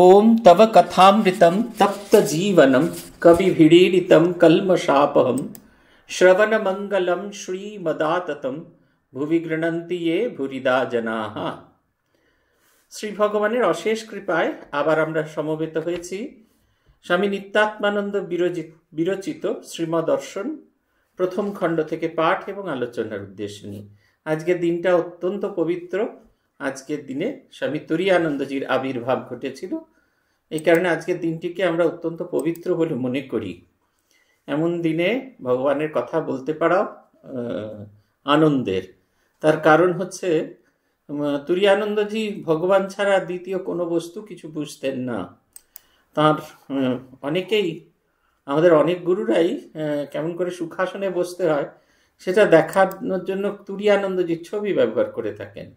ओम तव कथामृतं तप्तजीवनं कविभिडीरितं कल्मषापहं श्रवणमङ्गलं श्रीमदाततं ভুবি গৃণন্তি এ ভুরিদা জনাহা শ্রী ভগবানের অশেষ কৃপায় আবার আমরা সমবেত হয়েছি স্বামী নিত্যাত্মানন্দ বিরচিত শ্রীমদর্শন প্রথম খণ্ড থেকে পাঠ এবং আলোচনার উদ্দেশ্য নিয়ে আজকে দিনটা অত্যন্ত পবিত্র আজকের দিনে স্বামী তুরিয়ানন্দজির আবির্ভাব ঘটেছিল এই কারণে আজকের দিনটিকে আমরা অত্যন্ত পবিত্র বলে মনে করি এমন দিনে ভগবানের কথা বলতে পারা আনন্দের তার কারণ হচ্ছে তুরিয়ানন্দজি ভগবান ছাড়া দ্বিতীয় কোনো বস্তু কিছু বুঝতেন না তার অনেকেই আমাদের অনেক গুরুরাই কেমন করে সুখাসনে বসতে হয় সেটা দেখানোর জন্য তুরিয়ানন্দজির ছবি ব্যবহার করে থাকেন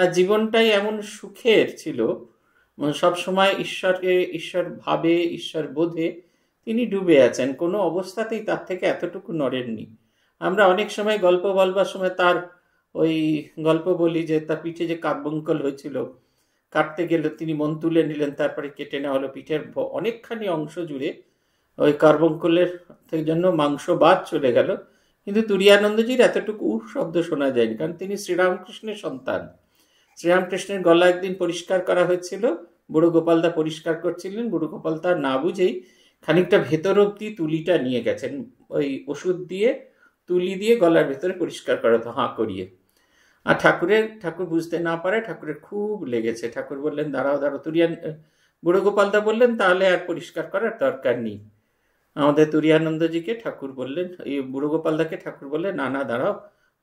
আর জীবনটাই এমন সুখের ছিল মানে সব সময় ঈশ্বরকে ঈশ্বর ভাবে ঈশ্বর বোধে তিনি ডুবে আছেন কোনো অবস্থাতেই তার থেকে এতটুকু নড়েননি আমরা অনেক সময় গল্প বলবার সময় তার ওই গল্প বলি যে তার পিঠে যে কাব্যঙ্কল হয়েছিল কাটতে গেলে তিনি মন তুলে নিলেন তারপরে কেটে নেওয়া হলো পিঠের অনেকখানি অংশ জুড়ে ওই কার্বঙ্কলের জন্য মাংস বাদ চলে গেল কিন্তু তুরিয়ানন্দজির এতটুকু শব্দ শোনা যায়নি কারণ তিনি শ্রীরামকৃষ্ণের সন্তান শ্রীরামকৃষ্ণের গলা একদিন পরিষ্কার করা হয়েছিল বুড়ো গোপালদা পরিষ্কার করছিলেন বুড়ো গোপালদা না বুঝেই খানিকটা ভেতর অব্দি তুলিটা নিয়ে গেছেন ওই ওষুধ দিয়ে তুলি দিয়ে গলার ভেতরে পরিষ্কার করা হতো হাঁ করিয়ে আর ঠাকুরের ঠাকুর বুঝতে না পারে ঠাকুরের খুব লেগেছে ঠাকুর বললেন দাঁড়াও দাঁড়াও তুরিয়ান বুড়ো গোপালদা বললেন তাহলে আর পরিষ্কার করার দরকার নেই আমাদের তুরিয়ানন্দজিকে ঠাকুর বললেন এই বুড়ো গোপালদাকে ঠাকুর বললেন না না দাঁড়াও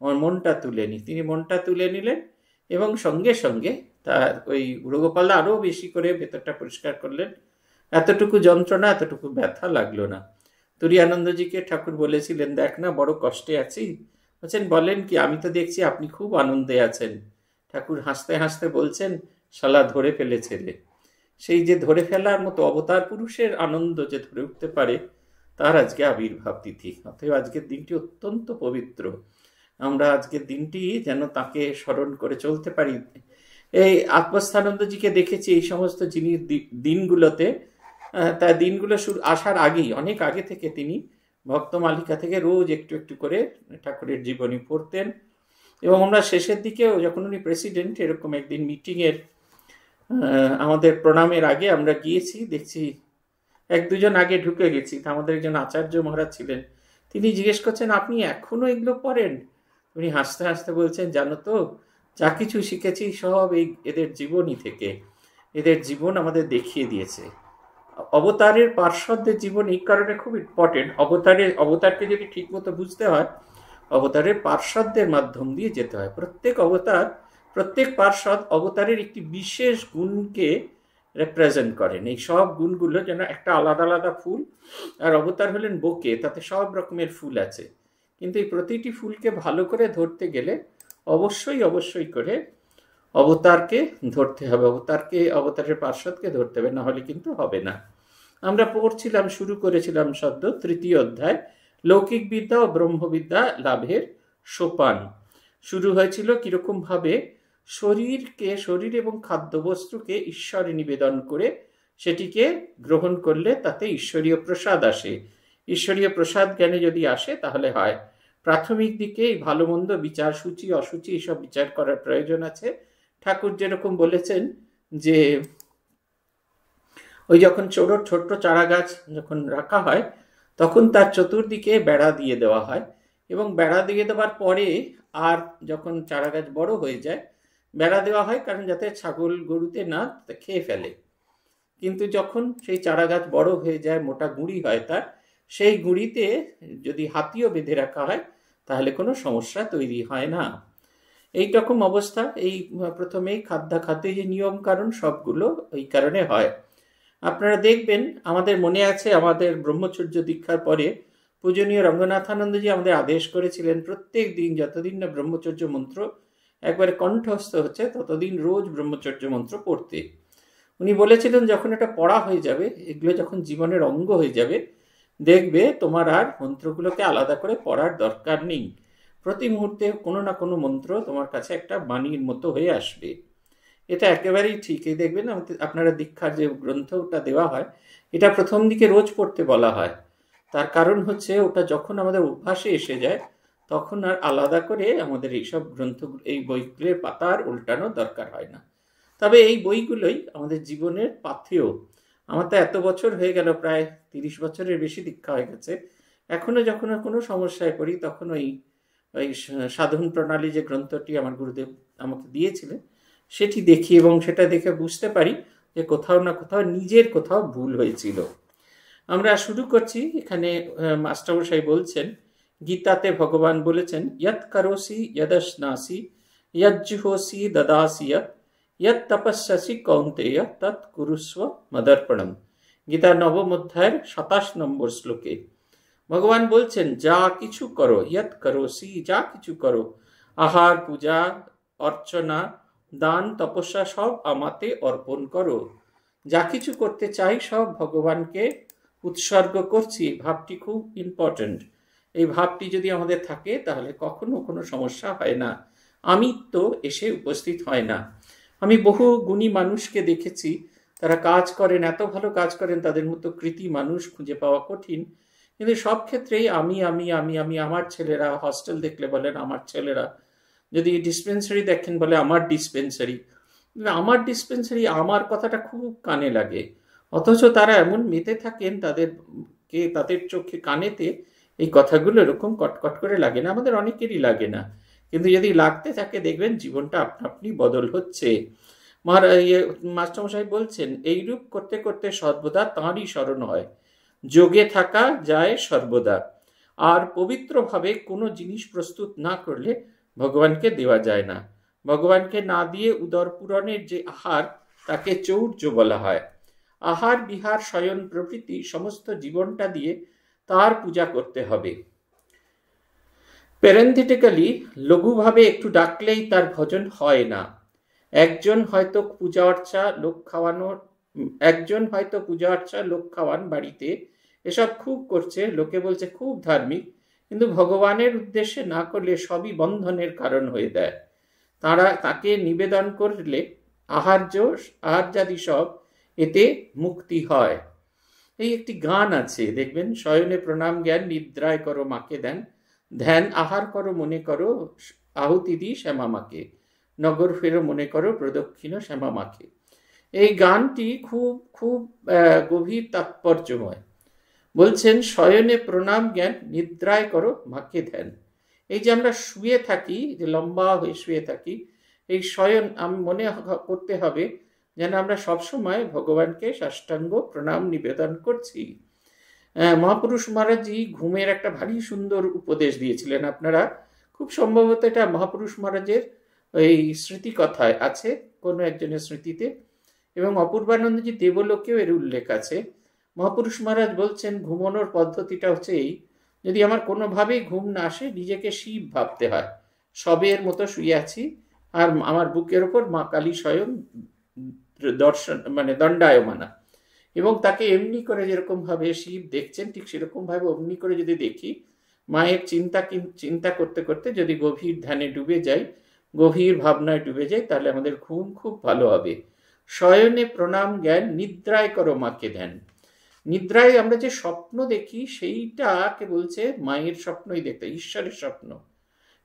আমার মনটা তুলে নি তিনি মনটা তুলে নিলেন এবং সঙ্গে সঙ্গে তার ওই উড়গোপাল্লা আরও বেশি করে ভেতরটা পরিষ্কার করলেন এতটুকু যন্ত্রণা এতটুকু ব্যথা লাগলো না তুরিয়ানন্দজিকে ঠাকুর বলেছিলেন দেখ না বড় কষ্টে আছি বলছেন বলেন কি আমি তো দেখছি আপনি খুব আনন্দে আছেন ঠাকুর হাসতে হাসতে বলছেন শালা ধরে ফেলে ছেলে সেই যে ধরে ফেলার মতো অবতার পুরুষের আনন্দ যে ধরে উঠতে পারে তার আজকে আবির্ভাব তিথি অতএব আজকের দিনটি অত্যন্ত পবিত্র আমরা আজকের দিনটি যেন তাকে স্মরণ করে চলতে পারি এই আত্মস্থানন্দজিকে দেখেছি এই সমস্ত জিনিস দিনগুলোতে তা দিনগুলো শুরু আসার আগেই অনেক আগে থেকে তিনি ভক্ত মালিকা থেকে রোজ একটু একটু করে ঠাকুরের জীবনী পড়তেন এবং আমরা শেষের দিকেও যখন উনি প্রেসিডেন্ট এরকম একদিন মিটিংয়ের আমাদের প্রণামের আগে আমরা গিয়েছি দেখছি এক দুজন আগে ঢুকে গেছি আমাদের একজন আচার্য মহারাজ ছিলেন তিনি জিজ্ঞেস করছেন আপনি এখনও এগুলো পড়েন উনি হাসতে হাসতে বলছেন জানো তো যা কিছু শিখেছি সব এই এদের জীবনী থেকে এদের জীবন আমাদের দেখিয়ে দিয়েছে অবতারের পার্শ্বদের জীবন এই কারণে খুব ইম্পর্টেন্ট অবতারের অবতারকে যদি ঠিক মতো বুঝতে হয় অবতারের পার্শ্বদের মাধ্যম দিয়ে যেতে হয় প্রত্যেক অবতার প্রত্যেক পার্শ্বদ অবতারের একটি বিশেষ গুণকে রেপ্রেজেন্ট করেন এই সব গুণগুলো যেন একটা আলাদা আলাদা ফুল আর অবতার হলেন বোকে তাতে সব রকমের ফুল আছে কিন্তু এই প্রতিটি ফুলকে ভালো করে ধরতে গেলে অবশ্যই অবশ্যই করে অবতারকে ধরতে হবে অবতারকে অবতারের পার্শ্বদকে ধরতে হবে নাহলে কিন্তু হবে না আমরা পড়ছিলাম শুরু করেছিলাম সদ্য তৃতীয় অধ্যায় লৌকিক বিদ্যা ও ব্রহ্মবিদ্যা লাভের সোপান শুরু হয়েছিল কীরকমভাবে শরীরকে শরীর এবং খাদ্যবস্তুকে ঈশ্বরে নিবেদন করে সেটিকে গ্রহণ করলে তাতে ঈশ্বরীয় প্রসাদ আসে ঈশ্বরীয় প্রসাদ জ্ঞানে যদি আসে তাহলে হয় প্রাথমিক দিকে এই ভালো মন্দ বিচার সূচি অসূচি এসব বিচার করার প্রয়োজন আছে ঠাকুর যেরকম বলেছেন যে ওই যখন ছোট ছোট্ট চারা গাছ যখন রাখা হয় তখন তার চতুর্দিকে বেড়া দিয়ে দেওয়া হয় এবং বেড়া দিয়ে দেওয়ার পরে আর যখন চারা গাছ বড় হয়ে যায় বেড়া দেওয়া হয় কারণ যাতে ছাগল গরুতে না খেয়ে ফেলে কিন্তু যখন সেই চারা গাছ বড় হয়ে যায় মোটা গুঁড়ি হয় তার সেই গুঁড়িতে যদি হাতিও বেঁধে রাখা হয় তাহলে কোনো সমস্যা তৈরি হয় না এই রকম অবস্থা এই প্রথমেই খাদ্যাখাতে যে নিয়ম কারণ সবগুলো এই কারণে হয় আপনারা দেখবেন আমাদের মনে আছে আমাদের ব্রহ্মচর্য দীক্ষার পরে পূজনীয় রঙ্গনাথানন্দজি আমাদের আদেশ করেছিলেন প্রত্যেক দিন যতদিন না ব্রহ্মচর্য মন্ত্র একবারে কণ্ঠস্থ হচ্ছে ততদিন রোজ ব্রহ্মচর্য মন্ত্র পড়তে উনি বলেছিলেন যখন এটা পড়া হয়ে যাবে এগুলো যখন জীবনের অঙ্গ হয়ে যাবে দেখবে তোমার আর মন্ত্রগুলোকে আলাদা করে পড়ার দরকার নেই প্রতি মুহূর্তে কোনো না কোনো মন্ত্র তোমার কাছে একটা বাণীর মতো হয়ে আসবে এটা একেবারেই ঠিক এই দেখবেন আপনারা দীক্ষার যে গ্রন্থ ওটা দেওয়া হয় এটা প্রথম দিকে রোজ পড়তে বলা হয় তার কারণ হচ্ছে ওটা যখন আমাদের অভ্যাসে এসে যায় তখন আর আলাদা করে আমাদের এইসব গ্রন্থ এই বইগুলোর পাতার উল্টানো দরকার হয় না তবে এই বইগুলোই আমাদের জীবনের পাথেয় আমার তো এত বছর হয়ে গেল প্রায় তিরিশ বছরের বেশি দীক্ষা হয়ে গেছে এখনও যখন কোনো সমস্যায় পড়ি তখন ওই ওই সাধন প্রণালী যে গ্রন্থটি আমার গুরুদেব আমাকে দিয়েছিলেন সেটি দেখি এবং সেটা দেখে বুঝতে পারি যে কোথাও না কোথাও নিজের কোথাও ভুল হয়েছিল আমরা শুরু করছি এখানে মাস্টারমশাই বলছেন গীতাতে ভগবান বলেছেন ইয়ৎ করোসি ইয়দশ নাসি ইয়জ্জুহোসি দদাসি ইয়ৎ ইয়ত তপস্যাসি কৌন্তেয় তৎ কুরুস্ব মদর্পণম গীতা নবম অধ্যায়ের সাতাশ নম্বর শ্লোকে ভগবান বলছেন যা কিছু করো ইয়ত করো সি যা কিছু করো আহার পূজা অর্চনা দান তপস্যা সব আমাতে অর্পণ করো যা কিছু করতে চাই সব ভগবানকে উৎসর্গ করছি ভাবটি খুব ইম্পর্ট্যান্ট এই ভাবটি যদি আমাদের থাকে তাহলে কখনো কোনো সমস্যা হয় না আমি তো এসে উপস্থিত হয় না আমি বহু গুণী মানুষকে দেখেছি তারা কাজ করেন এত ভালো কাজ করেন তাদের মতো কৃতি মানুষ খুঁজে পাওয়া কঠিন কিন্তু সব ক্ষেত্রেই আমি আমি আমি আমি আমার ছেলেরা হস্টেল দেখলে বলেন আমার ছেলেরা যদি ডিসপেন্সারি দেখেন বলে আমার ডিসপেন্সারি আমার ডিসপেন্সারি আমার কথাটা খুব কানে লাগে অথচ তারা এমন মেতে থাকেন তাদের কে তাদের চোখে কানেতে এই কথাগুলো এরকম কটকট করে লাগে না আমাদের অনেকেরই লাগে না কিন্তু যদি লাগতে থাকে দেখবেন জীবনটা আপনা আপনি বদল হচ্ছে মহারাজ ইয়ে মাস্টারমশাই বলছেন এইরূপ করতে করতে সর্বদা তাঁরই স্মরণ হয় যোগে থাকা যায় সর্বদা আর পবিত্রভাবে কোনো জিনিস প্রস্তুত না করলে ভগবানকে দেওয়া যায় না ভগবানকে না দিয়ে উদরপূরণের যে আহার তাকে চৌর্য বলা হয় আহার বিহার শয়ন প্রভৃতি সমস্ত জীবনটা দিয়ে তার পূজা করতে হবে প্যারেন্থেটিক্যালি লঘুভাবে একটু ডাকলেই তার ভজন হয় না একজন হয়তো পূজা অর্চা লোক খাওয়ানোর একজন হয়তো পূজা অর্চা লোক খাওয়ান বাড়িতে এসব খুব করছে লোকে বলছে খুব ধার্মিক কিন্তু ভগবানের উদ্দেশ্যে না করলে সবই বন্ধনের কারণ হয়ে দেয় তারা তাকে নিবেদন করলে আহার্য আহার্যাদি সব এতে মুক্তি হয় এই একটি গান আছে দেখবেন শয়নে প্রণাম জ্ঞান নিদ্রায় করো মাকে দেন ধ্যান আহার করো মনে করো আহুতি দি শ্যামামাকে নগর ফেরো মনে করো প্রদক্ষিণ শ্যামামাকে এই গানটি খুব খুব গভীর তাৎপর্যময় বলছেন শয়নে প্রণাম জ্ঞান নিদ্রায় করো মাকে ধ্যান এই যে আমরা শুয়ে থাকি যে লম্বা হয়ে শুয়ে থাকি এই শয়ন আমি মনে করতে হবে যেন আমরা সবসময় ভগবানকে সাষ্টাঙ্গ প্রণাম নিবেদন করছি মহাপুরুষ মহারাজজি ঘুমের একটা ভারী সুন্দর উপদেশ দিয়েছিলেন আপনারা খুব সম্ভবত এটা মহাপুরুষ মহারাজের এই স্মৃতিকথায় আছে কোনো একজনের স্মৃতিতে এবং অপূর্বানন্দজি দেবলোকেও এর উল্লেখ আছে মহাপুরুষ মহারাজ বলছেন ঘুমানোর পদ্ধতিটা হচ্ছে এই যদি আমার কোনোভাবেই ঘুম না আসে নিজেকে শিব ভাবতে হয় সবের মতো শুয়ে আছি আর আমার বুকের ওপর মা কালী স্বয়ং দর্শন মানে দণ্ডায়মানা এবং তাকে এমনি করে যেরকমভাবে শিব দেখছেন ঠিক সেরকমভাবে অমনি করে যদি দেখি মায়ের চিন্তা চিন্তা করতে করতে যদি গভীর ধ্যানে ডুবে যাই গভীর ভাবনায় ডুবে যাই তাহলে আমাদের ঘুম খুব ভালো হবে শয়নে প্রণাম জ্ঞান নিদ্রায় করো মাকে ধ্যান নিদ্রায় আমরা যে স্বপ্ন দেখি সেইটাকে বলছে মায়ের স্বপ্নই দেখতে ঈশ্বরের স্বপ্ন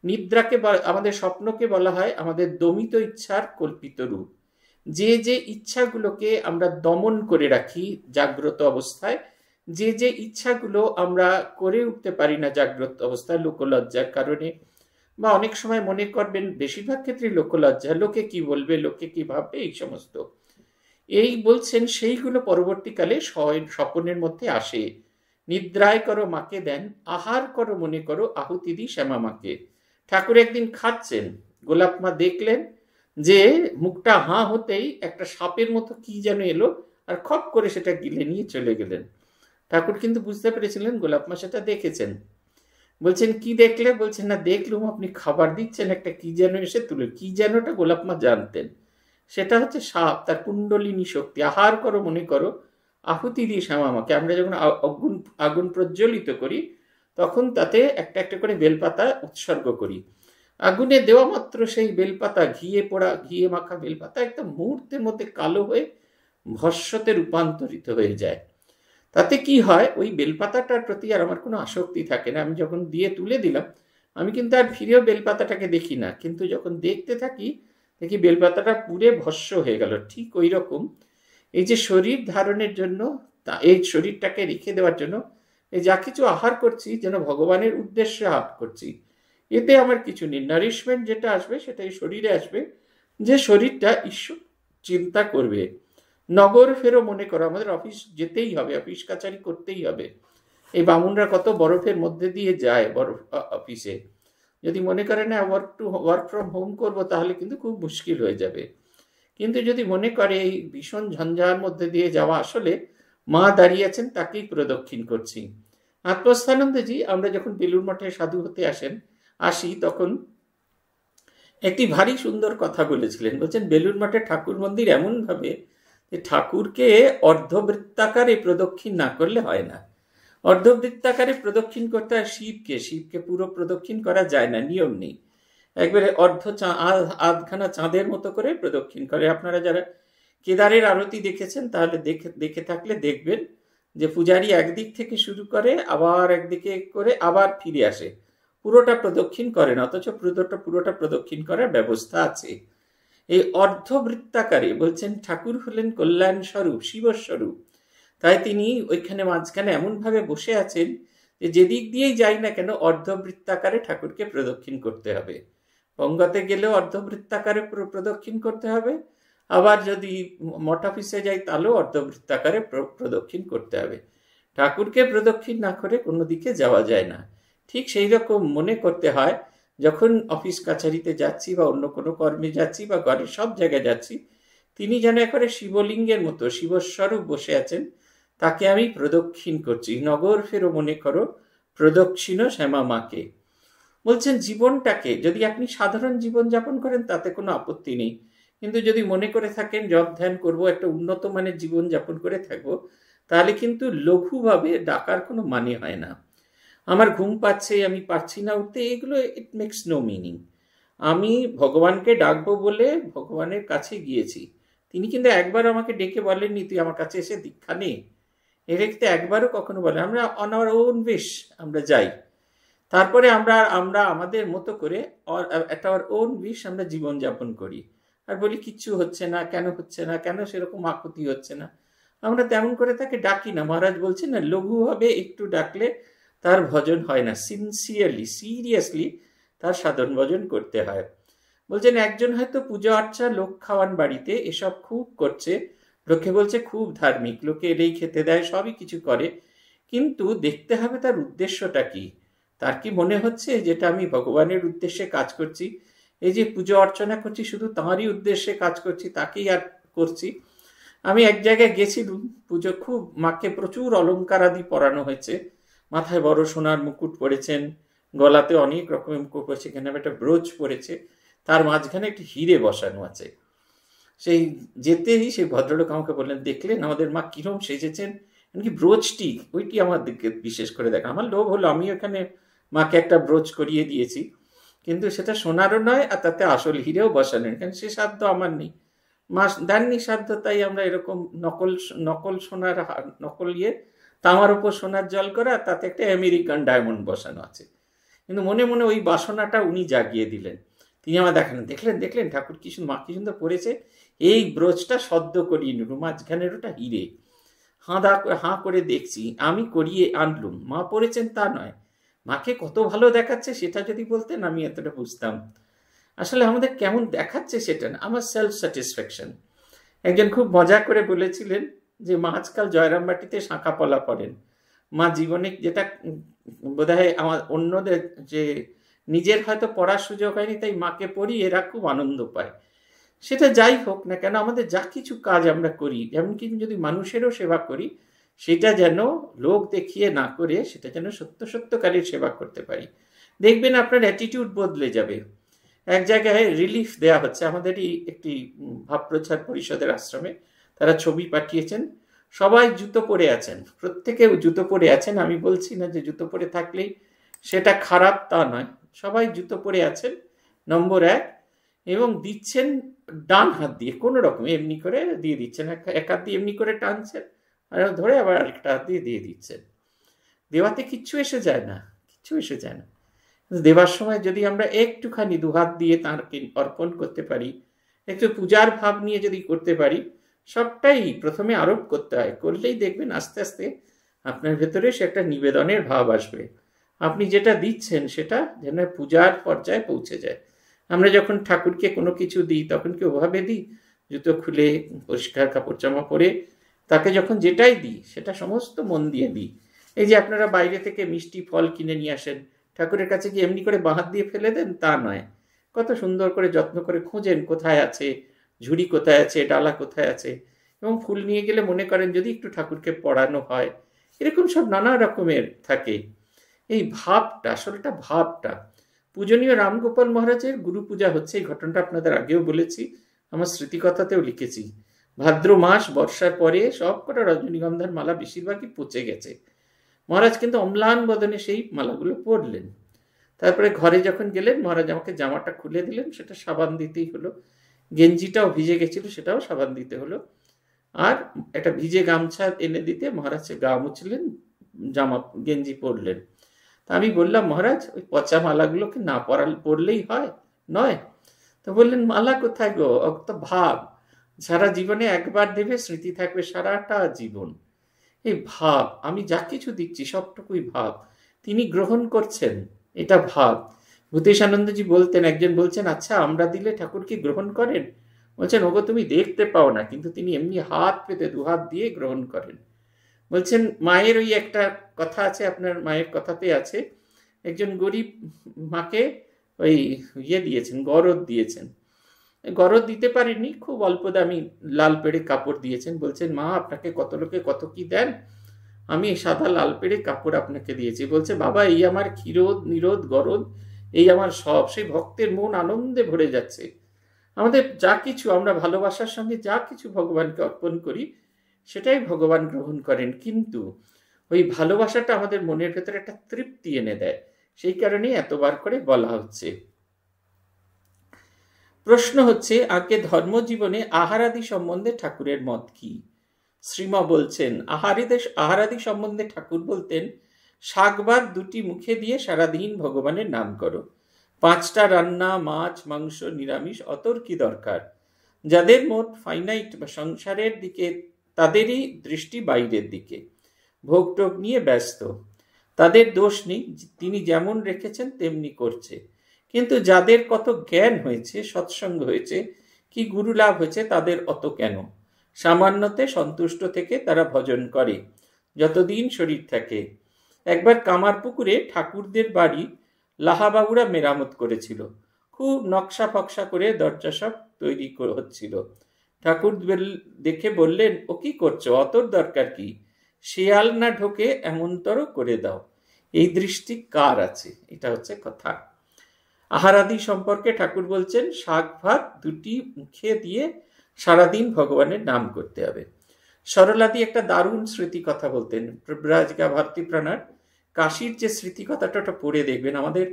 নিদ্রাকে আমাদের স্বপ্নকে বলা হয় আমাদের দমিত ইচ্ছার কল্পিত রূপ যে যে ইচ্ছাগুলোকে আমরা দমন করে রাখি জাগ্রত অবস্থায় যে যে ইচ্ছাগুলো আমরা করে উঠতে পারি না জাগ্রত অবস্থায় লোকলজ্জার কারণে বা অনেক সময় মনে করবেন বেশিরভাগ ক্ষেত্রে লোকলজ্জা লোকে কি বলবে লোকে কি ভাববে এই সমস্ত এই বলছেন সেইগুলো পরবর্তীকালে স্বপনের মধ্যে আসে নিদ্রায় করো মাকে দেন আহার করো মনে করো আহুতি দি শ্যামা মাকে ঠাকুর একদিন খাচ্ছেন গোলাপ মা দেখলেন যে মুখটা হাঁ হতেই একটা সাপের মতো কি যেন এলো আর খপ করে সেটা গিলে নিয়ে চলে গেলেন ঠাকুর কিন্তু বুঝতে পেরেছিলেন গোলাপ মা সেটা দেখেছেন বলছেন কি দেখলে বলছেন না দেখলুম আপনি খাবার দিচ্ছেন একটা কি যেন এসে তুলে কি যেনটা গোলাপ মা জানতেন সেটা হচ্ছে সাপ তার কুণ্ডলিনী শক্তি আহার করো মনে করো আহুতি দিয়ে শ্যামা আমাকে আমরা যখন আগুন আগুন প্রজ্বলিত করি তখন তাতে একটা একটা করে বেলপাতা উৎসর্গ করি আগুনে দেওয়া মাত্র সেই বেলপাতা ঘিয়ে পোড়া ঘিয়ে মাখা বেলপাতা একটা মুহূর্তের মধ্যে কালো হয়ে ভস্যতে রূপান্তরিত হয়ে যায় তাতে কি হয় ওই বেলপাতাটার প্রতি আর আমার কোনো আসক্তি থাকে না আমি যখন দিয়ে তুলে দিলাম আমি কিন্তু আর ফিরেও বেলপাতাটাকে দেখি না কিন্তু যখন দেখতে থাকি দেখি বেলপাতাটা পুরে ভস্য হয়ে গেল ঠিক ওই রকম এই যে শরীর ধারণের জন্য তা এই শরীরটাকে রেখে দেওয়ার জন্য এই যা কিছু আহার করছি যেন ভগবানের উদ্দেশ্যে আহার করছি এতে আমার কিছু নেই নারিশমেন্ট যেটা আসবে সেটা এই শরীরে আসবে যে শরীরটা ঈশ্বর চিন্তা করবে নগর ফেরো মনে করো আমাদের অফিস যেতেই হবে অফিস কাছারি করতেই হবে এই বামুনরা কত বরফের মধ্যে দিয়ে যায় বরফ অফিসে যদি মনে করে না work to work from home করব তাহলে কিন্তু খুব মুশকিল হয়ে যাবে কিন্তু যদি মনে করে এই ভীষণ ঝঞ্ঝার মধ্যে দিয়ে যাওয়া আসলে মা দাঁড়িয়ে আছেন তাকেই প্রদক্ষিণ করছি আত্মস্থানন্দজি আমরা যখন বেলুর মঠে সাধু হতে আসেন আসি তখন একটি ভারী সুন্দর কথা বলেছিলেন বলছেন বেলুর মাঠে ঠাকুর মন্দির এমনভাবে যে ঠাকুরকে অর্ধবৃত্তাকারে প্রদক্ষিণ না করলে হয় না অর্ধবৃত্তাকারে প্রদক্ষিণ করতে হয় শিবকে শিবকে পুরো প্রদক্ষিণ করা যায় না নিয়ম নেই একবারে অর্ধ আধখানা চাঁদের মতো করে প্রদক্ষিণ করে আপনারা যারা কেদারের আরতি দেখেছেন তাহলে দেখে দেখে থাকলে দেখবেন যে পূজারি একদিক থেকে শুরু করে আবার একদিকে করে আবার ফিরে আসে পুরোটা প্রদক্ষিণ করেন অথচ পুরোটা পুরোটা প্রদক্ষিণ করার ব্যবস্থা আছে এই অর্ধবৃত্তাকারে বলছেন ঠাকুর হলেন কল্যাণ স্বরূপ শিবস্বরূপ তাই তিনি ওইখানে মাঝখানে এমনভাবে বসে আছেন যে যেদিক দিয়েই যাই না কেন অর্ধবৃত্তাকারে ঠাকুরকে প্রদক্ষিণ করতে হবে পঙ্গতে গেলেও অর্ধবৃত্তাকারে প্রদক্ষিণ করতে হবে আবার যদি মঠ অফিসে যাই তাহলেও অর্ধবৃত্তাকারে প্রদক্ষিণ করতে হবে ঠাকুরকে প্রদক্ষিণ না করে কোনো দিকে যাওয়া যায় না ঠিক সেই রকম মনে করতে হয় যখন অফিস কাছারিতে যাচ্ছি বা অন্য কোনো কর্মে যাচ্ছি বা ঘরের সব জায়গায় যাচ্ছি তিনি যেন একবারে শিবলিঙ্গের মতো শিবস্বরূপ বসে আছেন তাকে আমি প্রদক্ষিণ করছি নগর ফেরো মনে করো প্রদক্ষিণ শ্যামা মাকে বলছেন জীবনটাকে যদি আপনি সাধারণ জীবন যাপন করেন তাতে কোনো আপত্তি নেই কিন্তু যদি মনে করে থাকেন জব ধ্যান করব একটা উন্নত মানের জীবন যাপন করে থাকবো তাহলে কিন্তু লঘুভাবে ডাকার কোনো মানে হয় না আমার ঘুম পাচ্ছে আমি পারছি না উঠতে এগুলো ইট মেক্স নো মিনিং আমি ভগবানকে ডাকবো বলে ভগবানের কাছে গিয়েছি তিনি কিন্তু একবার আমাকে ডেকে বলেননি তুই আমার কাছে এসে দীক্ষা নে এটা কিন্তু একবারও কখনো বলে আমরা অন আওয়ার ওন বেশ আমরা যাই তারপরে আমরা আমরা আমাদের মতো করে একটা আওয়ার ওন বিষ আমরা জীবনযাপন করি আর বলি কিচ্ছু হচ্ছে না কেন হচ্ছে না কেন সেরকম আকুতি হচ্ছে না আমরা তেমন করে তাকে ডাকি না মহারাজ বলছি না লঘু হবে একটু ডাকলে তার ভজন হয় না সিনসিয়ারলি সিরিয়াসলি তার সাধন ভজন করতে হয় বলছেন একজন হয়তো পুজো অর্চা লোক খাওয়ান বাড়িতে এসব খুব করছে লোকে বলছে খুব ধার্মিক লোকে এলেই খেতে দেয় সবই কিছু করে কিন্তু দেখতে হবে তার উদ্দেশ্যটা কি তার কি মনে হচ্ছে যেটা আমি ভগবানের উদ্দেশ্যে কাজ করছি এই যে পুজো অর্চনা করছি শুধু তাঁরই উদ্দেশ্যে কাজ করছি তাকেই আর করছি আমি এক জায়গায় গেছিলাম পুজো খুব মাকে প্রচুর অলঙ্কার আদি পরানো হয়েছে মাথায় বড় সোনার মুকুট পরেছেন গলাতে অনেক রকমের মুকুট পরেছে এখানে একটা ব্রোচ পরেছে তার মাঝখানে একটি হিরে বসানো আছে সেই যেতেই সেই ভদ্রলোক আমাকে বললেন দেখলেন আমাদের মা কিরম সেজেছেন এমনকি ব্রোচটি ওইটি আমার দিকে বিশেষ করে দেখা আমার লোভ হলো আমি ওখানে মাকে একটা ব্রোচ করিয়ে দিয়েছি কিন্তু সেটা সোনারও নয় আর তাতে আসল হিরেও বসানো কারণ সে সাধ্য আমার নেই মা দেননি সাধ্য তাই আমরা এরকম নকল নকল সোনার নকল ইয়ে তামার উপর সোনার জল করা তাতে একটা আমেরিকান ডায়মন্ড বসানো আছে কিন্তু মনে মনে ওই বাসনাটা উনি জাগিয়ে দিলেন তিনি আমার দেখালেন দেখলেন দেখলেন ঠাকুর কি মা কি সুন্দর পড়েছে এই ব্রজটা সদ্য করিয়ে নিল মাঝখানের ওটা হিরে হাঁদা হাঁ করে দেখছি আমি করিয়ে আনলুম মা পড়েছেন তা নয় মাকে কত ভালো দেখাচ্ছে সেটা যদি বলতেন আমি এতটা বুঝতাম আসলে আমাদের কেমন দেখাচ্ছে সেটা না আমার সেলফ স্যাটিসফ্যাকশন একজন খুব মজা করে বলেছিলেন যে মা আজকাল জয়রামবাটিতে শাঁখা পলা করেন মা জীবনে যেটা বোধহয় আমার অন্যদের যে নিজের হয়তো পড়ার সুযোগ হয়নি তাই মাকে পড়ি এরা খুব আনন্দ পায় সেটা যাই হোক না কেন আমাদের যা কিছু কাজ আমরা করি যেমনকি যদি মানুষেরও সেবা করি সেটা যেন লোক দেখিয়ে না করে সেটা যেন সত্য সত্যকারীর সেবা করতে পারি দেখবেন আপনার অ্যাটিটিউড বদলে যাবে এক জায়গায় রিলিফ দেয়া হচ্ছে আমাদেরই একটি ভাবপ্রচার পরিষদের আশ্রমে তারা ছবি পাঠিয়েছেন সবাই জুতো পরে আছেন প্রত্যেকে জুতো পরে আছেন আমি বলছি না যে জুতো পরে থাকলেই সেটা খারাপ তা নয় সবাই জুতো পরে আছেন নম্বর এক এবং দিচ্ছেন ডান হাত দিয়ে কোনো রকম এমনি করে দিয়ে দিচ্ছেন এক হাত দিয়ে এমনি করে টানছেন আর ধরে আবার আরেকটা হাত দিয়ে দিয়ে দিচ্ছেন দেওয়াতে কিচ্ছু এসে যায় না কিচ্ছু এসে যায় না দেওয়ার সময় যদি আমরা একটুখানি দুহাত দিয়ে তাঁর অর্পণ করতে পারি একটু পূজার ভাব নিয়ে যদি করতে পারি সবটাই প্রথমে আরোপ করতে হয় করলেই দেখবেন আস্তে আস্তে আপনার ভেতরে সে একটা নিবেদনের ভাব আসবে আপনি যেটা দিচ্ছেন সেটা যেন পূজার পর্যায়ে পৌঁছে যায় আমরা যখন ঠাকুরকে কোনো কিছু দিই তখন কি ওভাবে দিই জুতো খুলে পরিষ্কার কাপড় জামা পরে তাকে যখন যেটাই দিই সেটা সমস্ত মন দিয়ে দিই এই যে আপনারা বাইরে থেকে মিষ্টি ফল কিনে নিয়ে আসেন ঠাকুরের কাছে কি এমনি করে বাহাত দিয়ে ফেলে দেন তা নয় কত সুন্দর করে যত্ন করে খোঁজেন কোথায় আছে ঝুড়ি কোথায় আছে ডালা কোথায় আছে এবং ফুল নিয়ে গেলে মনে করেন যদি একটু ঠাকুরকে পড়ানো হয় এরকম সব নানা রকমের থাকে এই ভাবটা আসলটা ভাবটা পূজনীয় রামগোপাল মহারাজের গুরু পূজা হচ্ছে এই ঘটনাটা আপনাদের আগেও বলেছি আমার স্মৃতিকথাতেও লিখেছি ভাদ্র মাস বর্ষার পরে সব কটা রজনীগন্ধার মালা বেশিরভাগই পচে গেছে মহারাজ কিন্তু অম্লান বদনে সেই মালাগুলো পরলেন তারপরে ঘরে যখন গেলেন মহারাজ আমাকে জামাটা খুলে দিলেন সেটা সাবান দিতেই হলো গেঞ্জিটাও ভিজে গেছিল সেটাও সাবান দিতে হলো আর একটা ভিজে গামছা এনে দিতে মহারাজ গা মুছলেন জামা গেঞ্জি পরলেন তা আমি বললাম মহারাজ ওই পচা মালাগুলোকে না পরাল পরলেই হয় নয় তো বললেন মালা কোথায় গো অত ভাব সারা জীবনে একবার দেবে স্মৃতি থাকবে সারাটা জীবন এই ভাব আমি যা কিছু দিচ্ছি সবটুকুই ভাব তিনি গ্রহণ করছেন এটা ভাব ভূতেশ আনন্দজি বলতেন একজন বলছেন আচ্ছা আমরা দিলে ঠাকুর কি গ্রহণ করেন বলছেন ওগো তুমি দেখতে পাও না কিন্তু তিনি এমনি হাত পেতে দুহাত দিয়ে গ্রহণ করেন বলছেন মায়ের ওই একটা কথা আছে আপনার মায়ের কথাতে আছে একজন গরিব মাকে ওই ইয়ে দিয়েছেন গরদ দিয়েছেন গরদ দিতে পারেনি খুব অল্প দামি লাল পেড়ে কাপড় দিয়েছেন বলছেন মা আপনাকে কত লোকে কত কি দেন আমি সাদা লাল পেড়ে কাপড় আপনাকে দিয়েছি বলছে বাবা এই আমার ক্ষীরোদ নিরোধ গরদ এই আমার সব সেই ভক্তের মন আনন্দে ভরে যাচ্ছে আমাদের যা কিছু আমরা ভালোবাসার সঙ্গে যা কিছু ভগবানকে অর্পণ করি সেটাই ভগবান গ্রহণ করেন কিন্তু ওই ভালোবাসাটা আমাদের মনের ভেতরে একটা তৃপ্তি এনে দেয় সেই কারণে এতবার করে বলা হচ্ছে প্রশ্ন হচ্ছে আগে ধর্মজীবনে আহারাদি সম্বন্ধে ঠাকুরের মত কি শ্রীমা বলছেন আহারিদের আহারাদি সম্বন্ধে ঠাকুর বলতেন শাকবার দুটি মুখে দিয়ে সারাদিন ভগবানের নাম করো পাঁচটা রান্না মাছ মাংস নিরামিষ অতর কি দরকার যাদের মোট ফাইনাইট বা সংসারের দিকে তাদেরই দৃষ্টি বাইরের দিকে ভোগটোগ নিয়ে ব্যস্ত তাদের দোষ নেই তিনি যেমন রেখেছেন তেমনি করছে কিন্তু যাদের কত জ্ঞান হয়েছে সৎসঙ্গ হয়েছে কি গুরু লাভ হয়েছে তাদের অত কেন সামান্যতে সন্তুষ্ট থেকে তারা ভজন করে যতদিন শরীর থাকে একবার কামারপুকুরে ঠাকুরদের বাড়ি লাহাবাবুরা মেরামত করেছিল খুব নকশা ফকশা করে দরজা সব তৈরি হচ্ছিল ঠাকুর দেখে বললেন ও কি করছো অতর দরকার কি শিয়াল না ঢোকে এমনতর করে দাও এই দৃষ্টি কার আছে এটা হচ্ছে কথা আহারাদি সম্পর্কে ঠাকুর বলছেন শাক ভাত দুটি মুখে দিয়ে সারাদিন ভগবানের নাম করতে হবে সরলাদি একটা দারুণ স্মৃতি কথা বলতেন ব্রাজিকা ভারতী প্রাণার কাশির যে স্মৃতিকথাটা ওটা পড়ে দেখবেন আমাদের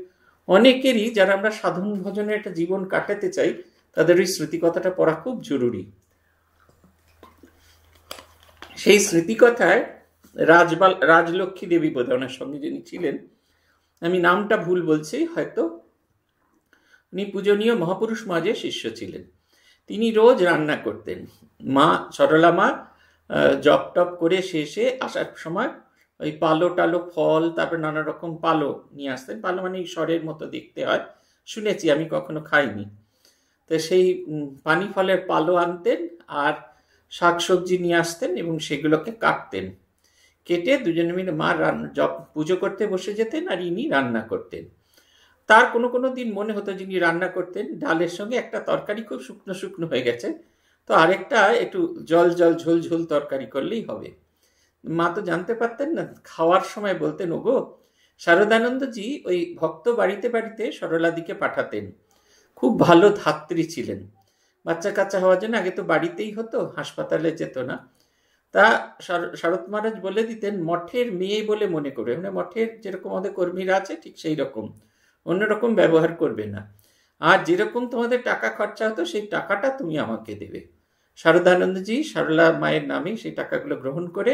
অনেকেরই যারা আমরা সাধন ভজনে একটা জীবন কাটাতে চাই তাদের ওই স্মৃতিকথাটা পড়া খুব জরুরি সেই স্মৃতিকথায় রাজবাল রাজলক্ষ্মী দেবী বোধ ওনার সঙ্গে যিনি ছিলেন আমি নামটা ভুল বলছি হয়তো উনি পূজনীয় মহাপুরুষ মাঝে শিষ্য ছিলেন তিনি রোজ রান্না করতেন মা সরলা মা জপ টপ করে শেষে আসার সময় ওই পালো টালো ফল তারপর নানা রকম পালো নিয়ে আসতেন পালো মানে ঈশ্বরের মতো দেখতে হয় শুনেছি আমি কখনো খাইনি তো সেই পানি ফলের পালো আনতেন আর শাকসবজি নিয়ে আসতেন এবং সেগুলোকে কাটতেন কেটে দুজনে মিলে মা রান্না পুজো করতে বসে যেতেন আর ইনি রান্না করতেন তার কোনো কোনো দিন মনে হতো যিনি রান্না করতেন ডালের সঙ্গে একটা তরকারি খুব শুকনো শুকনো হয়ে গেছে তো আরেকটা একটু জল জল ঝোল ঝোল তরকারি করলেই হবে মা তো জানতে পারতেন না খাওয়ার সময় বলতেন ওগো শারদানন্দজি ওই ভক্ত বাড়িতে বাড়িতে সরলাদিকে পাঠাতেন খুব ভালো ধাত্রী ছিলেন বাচ্চা কাচ্চা হওয়ার জন্য আগে তো বাড়িতেই হতো হাসপাতালে যেত না তা শরৎ মহারাজ বলে দিতেন মঠের মেয়ে বলে মনে করবে মানে মঠের যেরকম আমাদের কর্মীরা আছে ঠিক সেই রকম অন্যরকম ব্যবহার করবে না আর যেরকম তোমাদের টাকা খরচা হতো সেই টাকাটা তুমি আমাকে দেবে শারদানন্দজি সরলা মায়ের নামে সেই টাকাগুলো গ্রহণ করে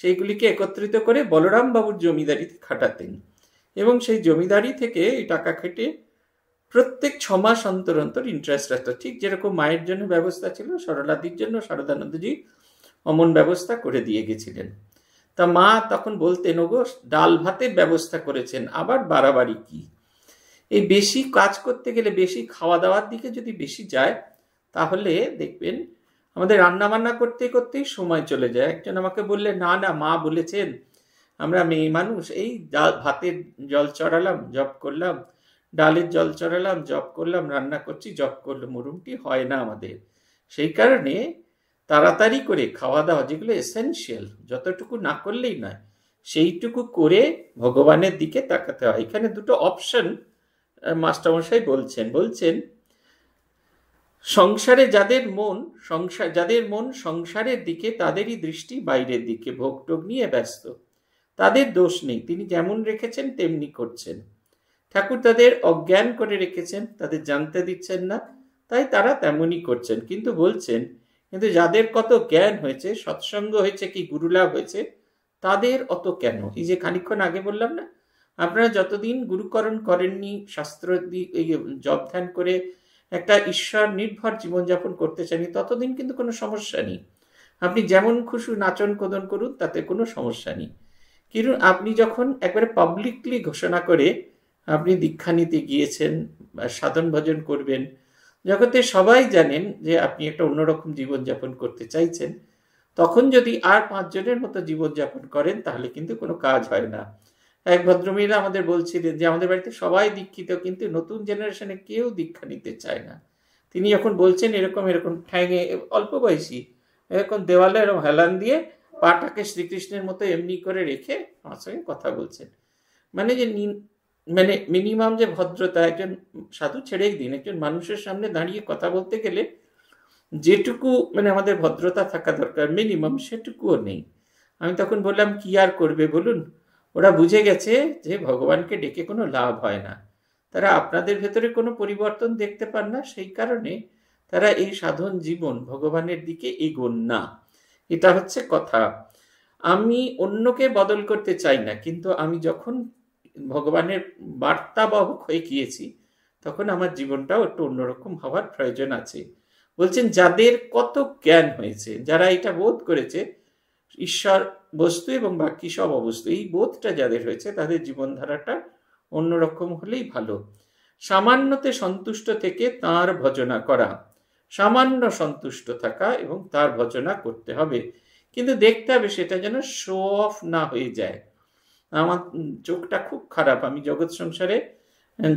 সেইগুলিকে একত্রিত করে বলরাম বাবুর জমিদারিতে খাটাতেন এবং সেই জমিদারি থেকে এই টাকা খেটে প্রত্যেক ছ মাস অন্তর অন্তর ইন্টারেস্ট রাখত ঠিক যেরকম মায়ের জন্য ব্যবস্থা ছিল সরলাদির জন্য শারদানন্দজি অমন ব্যবস্থা করে দিয়ে গেছিলেন তা মা তখন বলতেন ওগো ডাল ভাতের ব্যবস্থা করেছেন আবার বাড়াবাড়ি কি এই বেশি কাজ করতে গেলে বেশি খাওয়া দাওয়ার দিকে যদি বেশি যায় তাহলে দেখবেন আমাদের রান্না বান্না করতে করতেই সময় চলে যায় একজন আমাকে বললে না না মা বলেছেন আমরা মেয়ে মানুষ এই ভাতের জল চড়ালাম জব করলাম ডালের জল চড়ালাম জব করলাম রান্না করছি জব করলাম মরুমটি হয় না আমাদের সেই কারণে তাড়াতাড়ি করে খাওয়া দাওয়া যেগুলো এসেনশিয়াল যতটুকু না করলেই নয় সেইটুকু করে ভগবানের দিকে তাকাতে হয় এখানে দুটো অপশন মাস্টারমশাই বলছেন বলছেন সংসারে যাদের মন সংসার যাদের মন সংসারের দিকে তাদেরই দৃষ্টি বাইরের দিকে ভোগটোগ নিয়ে ব্যস্ত তাদের দোষ নেই তিনি যেমন রেখেছেন তেমনি করছেন ঠাকুর তাদের অজ্ঞান করে রেখেছেন তাদের জানতে দিচ্ছেন না তাই তারা তেমনই করছেন কিন্তু বলছেন কিন্তু যাদের কত জ্ঞান হয়েছে সৎসঙ্গ হয়েছে কি গুরুলাভ হয়েছে তাদের অত কেন এই যে খানিক্ষণ আগে বললাম না আপনারা যতদিন গুরুকরণ করেননি শাস্ত্র জব ধ্যান করে একটা ঈশ্বর নির্ভর জীবনযাপন করতে চান ততদিন কিন্তু কোনো সমস্যা নেই আপনি যেমন খুশি নাচন কোদন করুন তাতে কোনো সমস্যা নেই কিন্তু আপনি যখন একবারে পাবলিকলি ঘোষণা করে আপনি দীক্ষা নিতে গিয়েছেন সাধন ভজন করবেন জগতে সবাই জানেন যে আপনি একটা অন্যরকম জীবনযাপন করতে চাইছেন তখন যদি আর পাঁচজনের মতো জীবনযাপন করেন তাহলে কিন্তু কোনো কাজ হয় না এক ভদ্রমহিলা আমাদের বলছিলেন যে আমাদের বাড়িতে সবাই দীক্ষিত কিন্তু নতুন জেনারেশনে কেউ দীক্ষা নিতে চায় না তিনি যখন বলছেন এরকম এরকম ঠ্যাঙে অল্প বয়সী এরকম দেওয়ালে এরকম হেলান দিয়ে পাটাকে শ্রীকৃষ্ণের মতো এমনি করে রেখে আমার সঙ্গে কথা বলছেন মানে যে মানে মিনিমাম যে ভদ্রতা একজন সাধু ছেড়েই দিন একজন মানুষের সামনে দাঁড়িয়ে কথা বলতে গেলে যেটুকু মানে আমাদের ভদ্রতা থাকা দরকার মিনিমাম সেটুকুও নেই আমি তখন বললাম কি আর করবে বলুন ওরা বুঝে গেছে যে ভগবানকে ডেকে কোনো লাভ হয় না তারা আপনাদের ভেতরে কোনো পরিবর্তন দেখতে পান না সেই কারণে তারা এই সাধন জীবন ভগবানের দিকে এগোন না এটা হচ্ছে কথা আমি অন্যকে বদল করতে চাই না কিন্তু আমি যখন ভগবানের বার্তাবাহক হয়ে গিয়েছি তখন আমার জীবনটাও একটু অন্যরকম হওয়ার প্রয়োজন আছে বলছেন যাদের কত জ্ঞান হয়েছে যারা এটা বোধ করেছে ঈশ্বর বস্তু এবং বাকি সব অবস্তু এই বোধটা যাদের হয়েছে তাদের জীবনধারাটা অন্যরকম হলেই ভালো সামান্যতে সন্তুষ্ট থেকে তার ভজনা করা সামান্য সন্তুষ্ট থাকা এবং তার ভজনা করতে হবে কিন্তু দেখতে হবে সেটা যেন শো অফ না হয়ে যায় আমার চোখটা খুব খারাপ আমি জগৎ সংসারে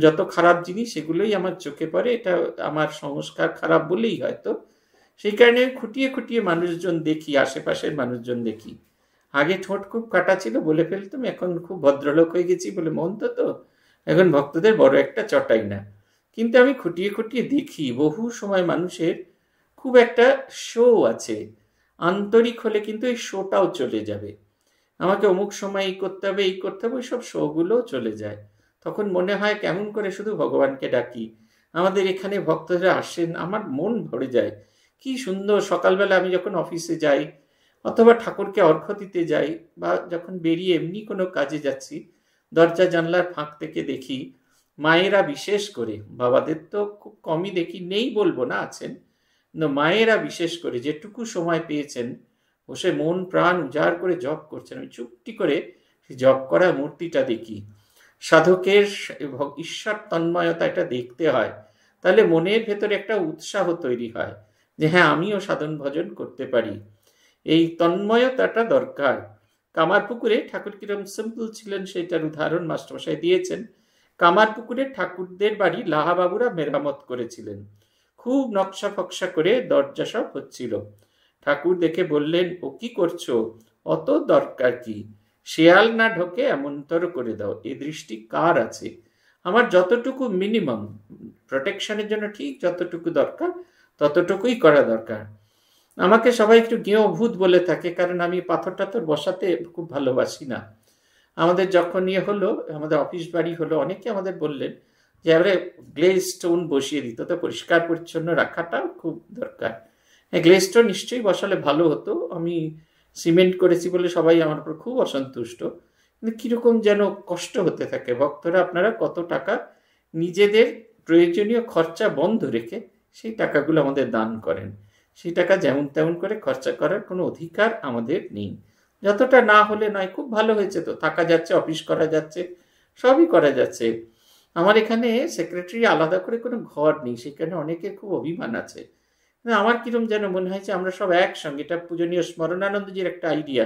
যত খারাপ জিনিস সেগুলোই আমার চোখে পড়ে এটা আমার সংস্কার খারাপ বলেই হয়তো সেই কারণে খুঁটিয়ে খুঁটিয়ে মানুষজন দেখি আশেপাশের মানুষজন দেখি আগে ঠোঁট খুব কাটা ছিল বলে ফেলতাম এখন খুব ভদ্রলোক হয়ে গেছি বলে মন তো তো এখন ভক্তদের বড় একটা চটাই না কিন্তু আমি খুঁটিয়ে খুঁটিয়ে দেখি বহু সময় মানুষের খুব একটা শো আছে আন্তরিক হলে কিন্তু এই শোটাও চলে যাবে আমাকে অমুক সময় এই করতে হবে এই করতে হবে সব শোগুলোও চলে যায় তখন মনে হয় কেমন করে শুধু ভগবানকে ডাকি আমাদের এখানে ভক্তরা আসেন আমার মন ভরে যায় কি সুন্দর সকালবেলা আমি যখন অফিসে যাই অথবা ঠাকুরকে অর্ঘ্য দিতে যাই বা যখন বেরিয়ে এমনি কোনো কাজে যাচ্ছি দরজা জানলার ফাঁক থেকে দেখি মায়েরা বিশেষ করে বাবাদের তো খুব কমই দেখি নেই বলবো না আছেন কিন্তু মায়েরা বিশেষ করে যেটুকু সময় পেয়েছেন বসে মন প্রাণ উজাড় করে জপ করছেন আমি চুপটি করে জপ করা মূর্তিটা দেখি সাধকের ঈশ্বর তন্ময়তা এটা দেখতে হয় তাহলে মনের ভেতরে একটা উৎসাহ তৈরি হয় যে হ্যাঁ আমিও সাধন ভজন করতে পারি এই তন্ময়তাটা দরকার কামারপুকুরে ঠাকুর কিরম সিম্পল ছিলেন সেটার উদাহরণ মাস্টারমশাই দিয়েছেন কামারপুকুরে ঠাকুরদের বাড়ি লাহাবাবুরা মেরামত করেছিলেন খুব নকশা ফকশা করে দরজা সব হচ্ছিল ঠাকুর দেখে বললেন ও কি করছো অত দরকার কি শেয়াল না ঢোকে এমনতর করে দাও এ দৃষ্টি কার আছে আমার যতটুকু মিনিমাম প্রোটেকশনের জন্য ঠিক যতটুকু দরকার ততটুকুই করা দরকার আমাকে সবাই একটু গেঁয়ো ভূত বলে থাকে কারণ আমি পাথর টাথর বসাতে খুব ভালোবাসি না আমাদের যখন ইয়ে হলো আমাদের অফিস বাড়ি হলো অনেকে আমাদের বললেন যে এবারে গ্লে স্টোন বসিয়ে দিত তো পরিষ্কার পরিচ্ছন্ন রাখাটাও খুব দরকার গ্লে হ্যাঁ, স্টোন নিশ্চয়ই বসালে ভালো হতো আমি সিমেন্ট করেছি বলে সবাই আমার উপর খুব অসন্তুষ্ট কিন্তু কীরকম যেন কষ্ট হতে থাকে ভক্তরা আপনারা কত টাকা নিজেদের প্রয়োজনীয় খরচা বন্ধ রেখে সেই টাকাগুলো আমাদের দান করেন সেই টাকা যেমন তেমন করে খরচা করার কোনো অধিকার আমাদের নেই যতটা না হলে নয় খুব ভালো হয়েছে তো থাকা যাচ্ছে অফিস করা যাচ্ছে সবই করা যাচ্ছে আমার এখানে সেক্রেটারি আলাদা করে কোনো ঘর নেই সেখানে অনেকের খুব অভিমান আছে আমার কিরম যেন মনে হয় যে আমরা সব একসঙ্গে এটা পূজনীয় স্মরণানন্দজির একটা আইডিয়া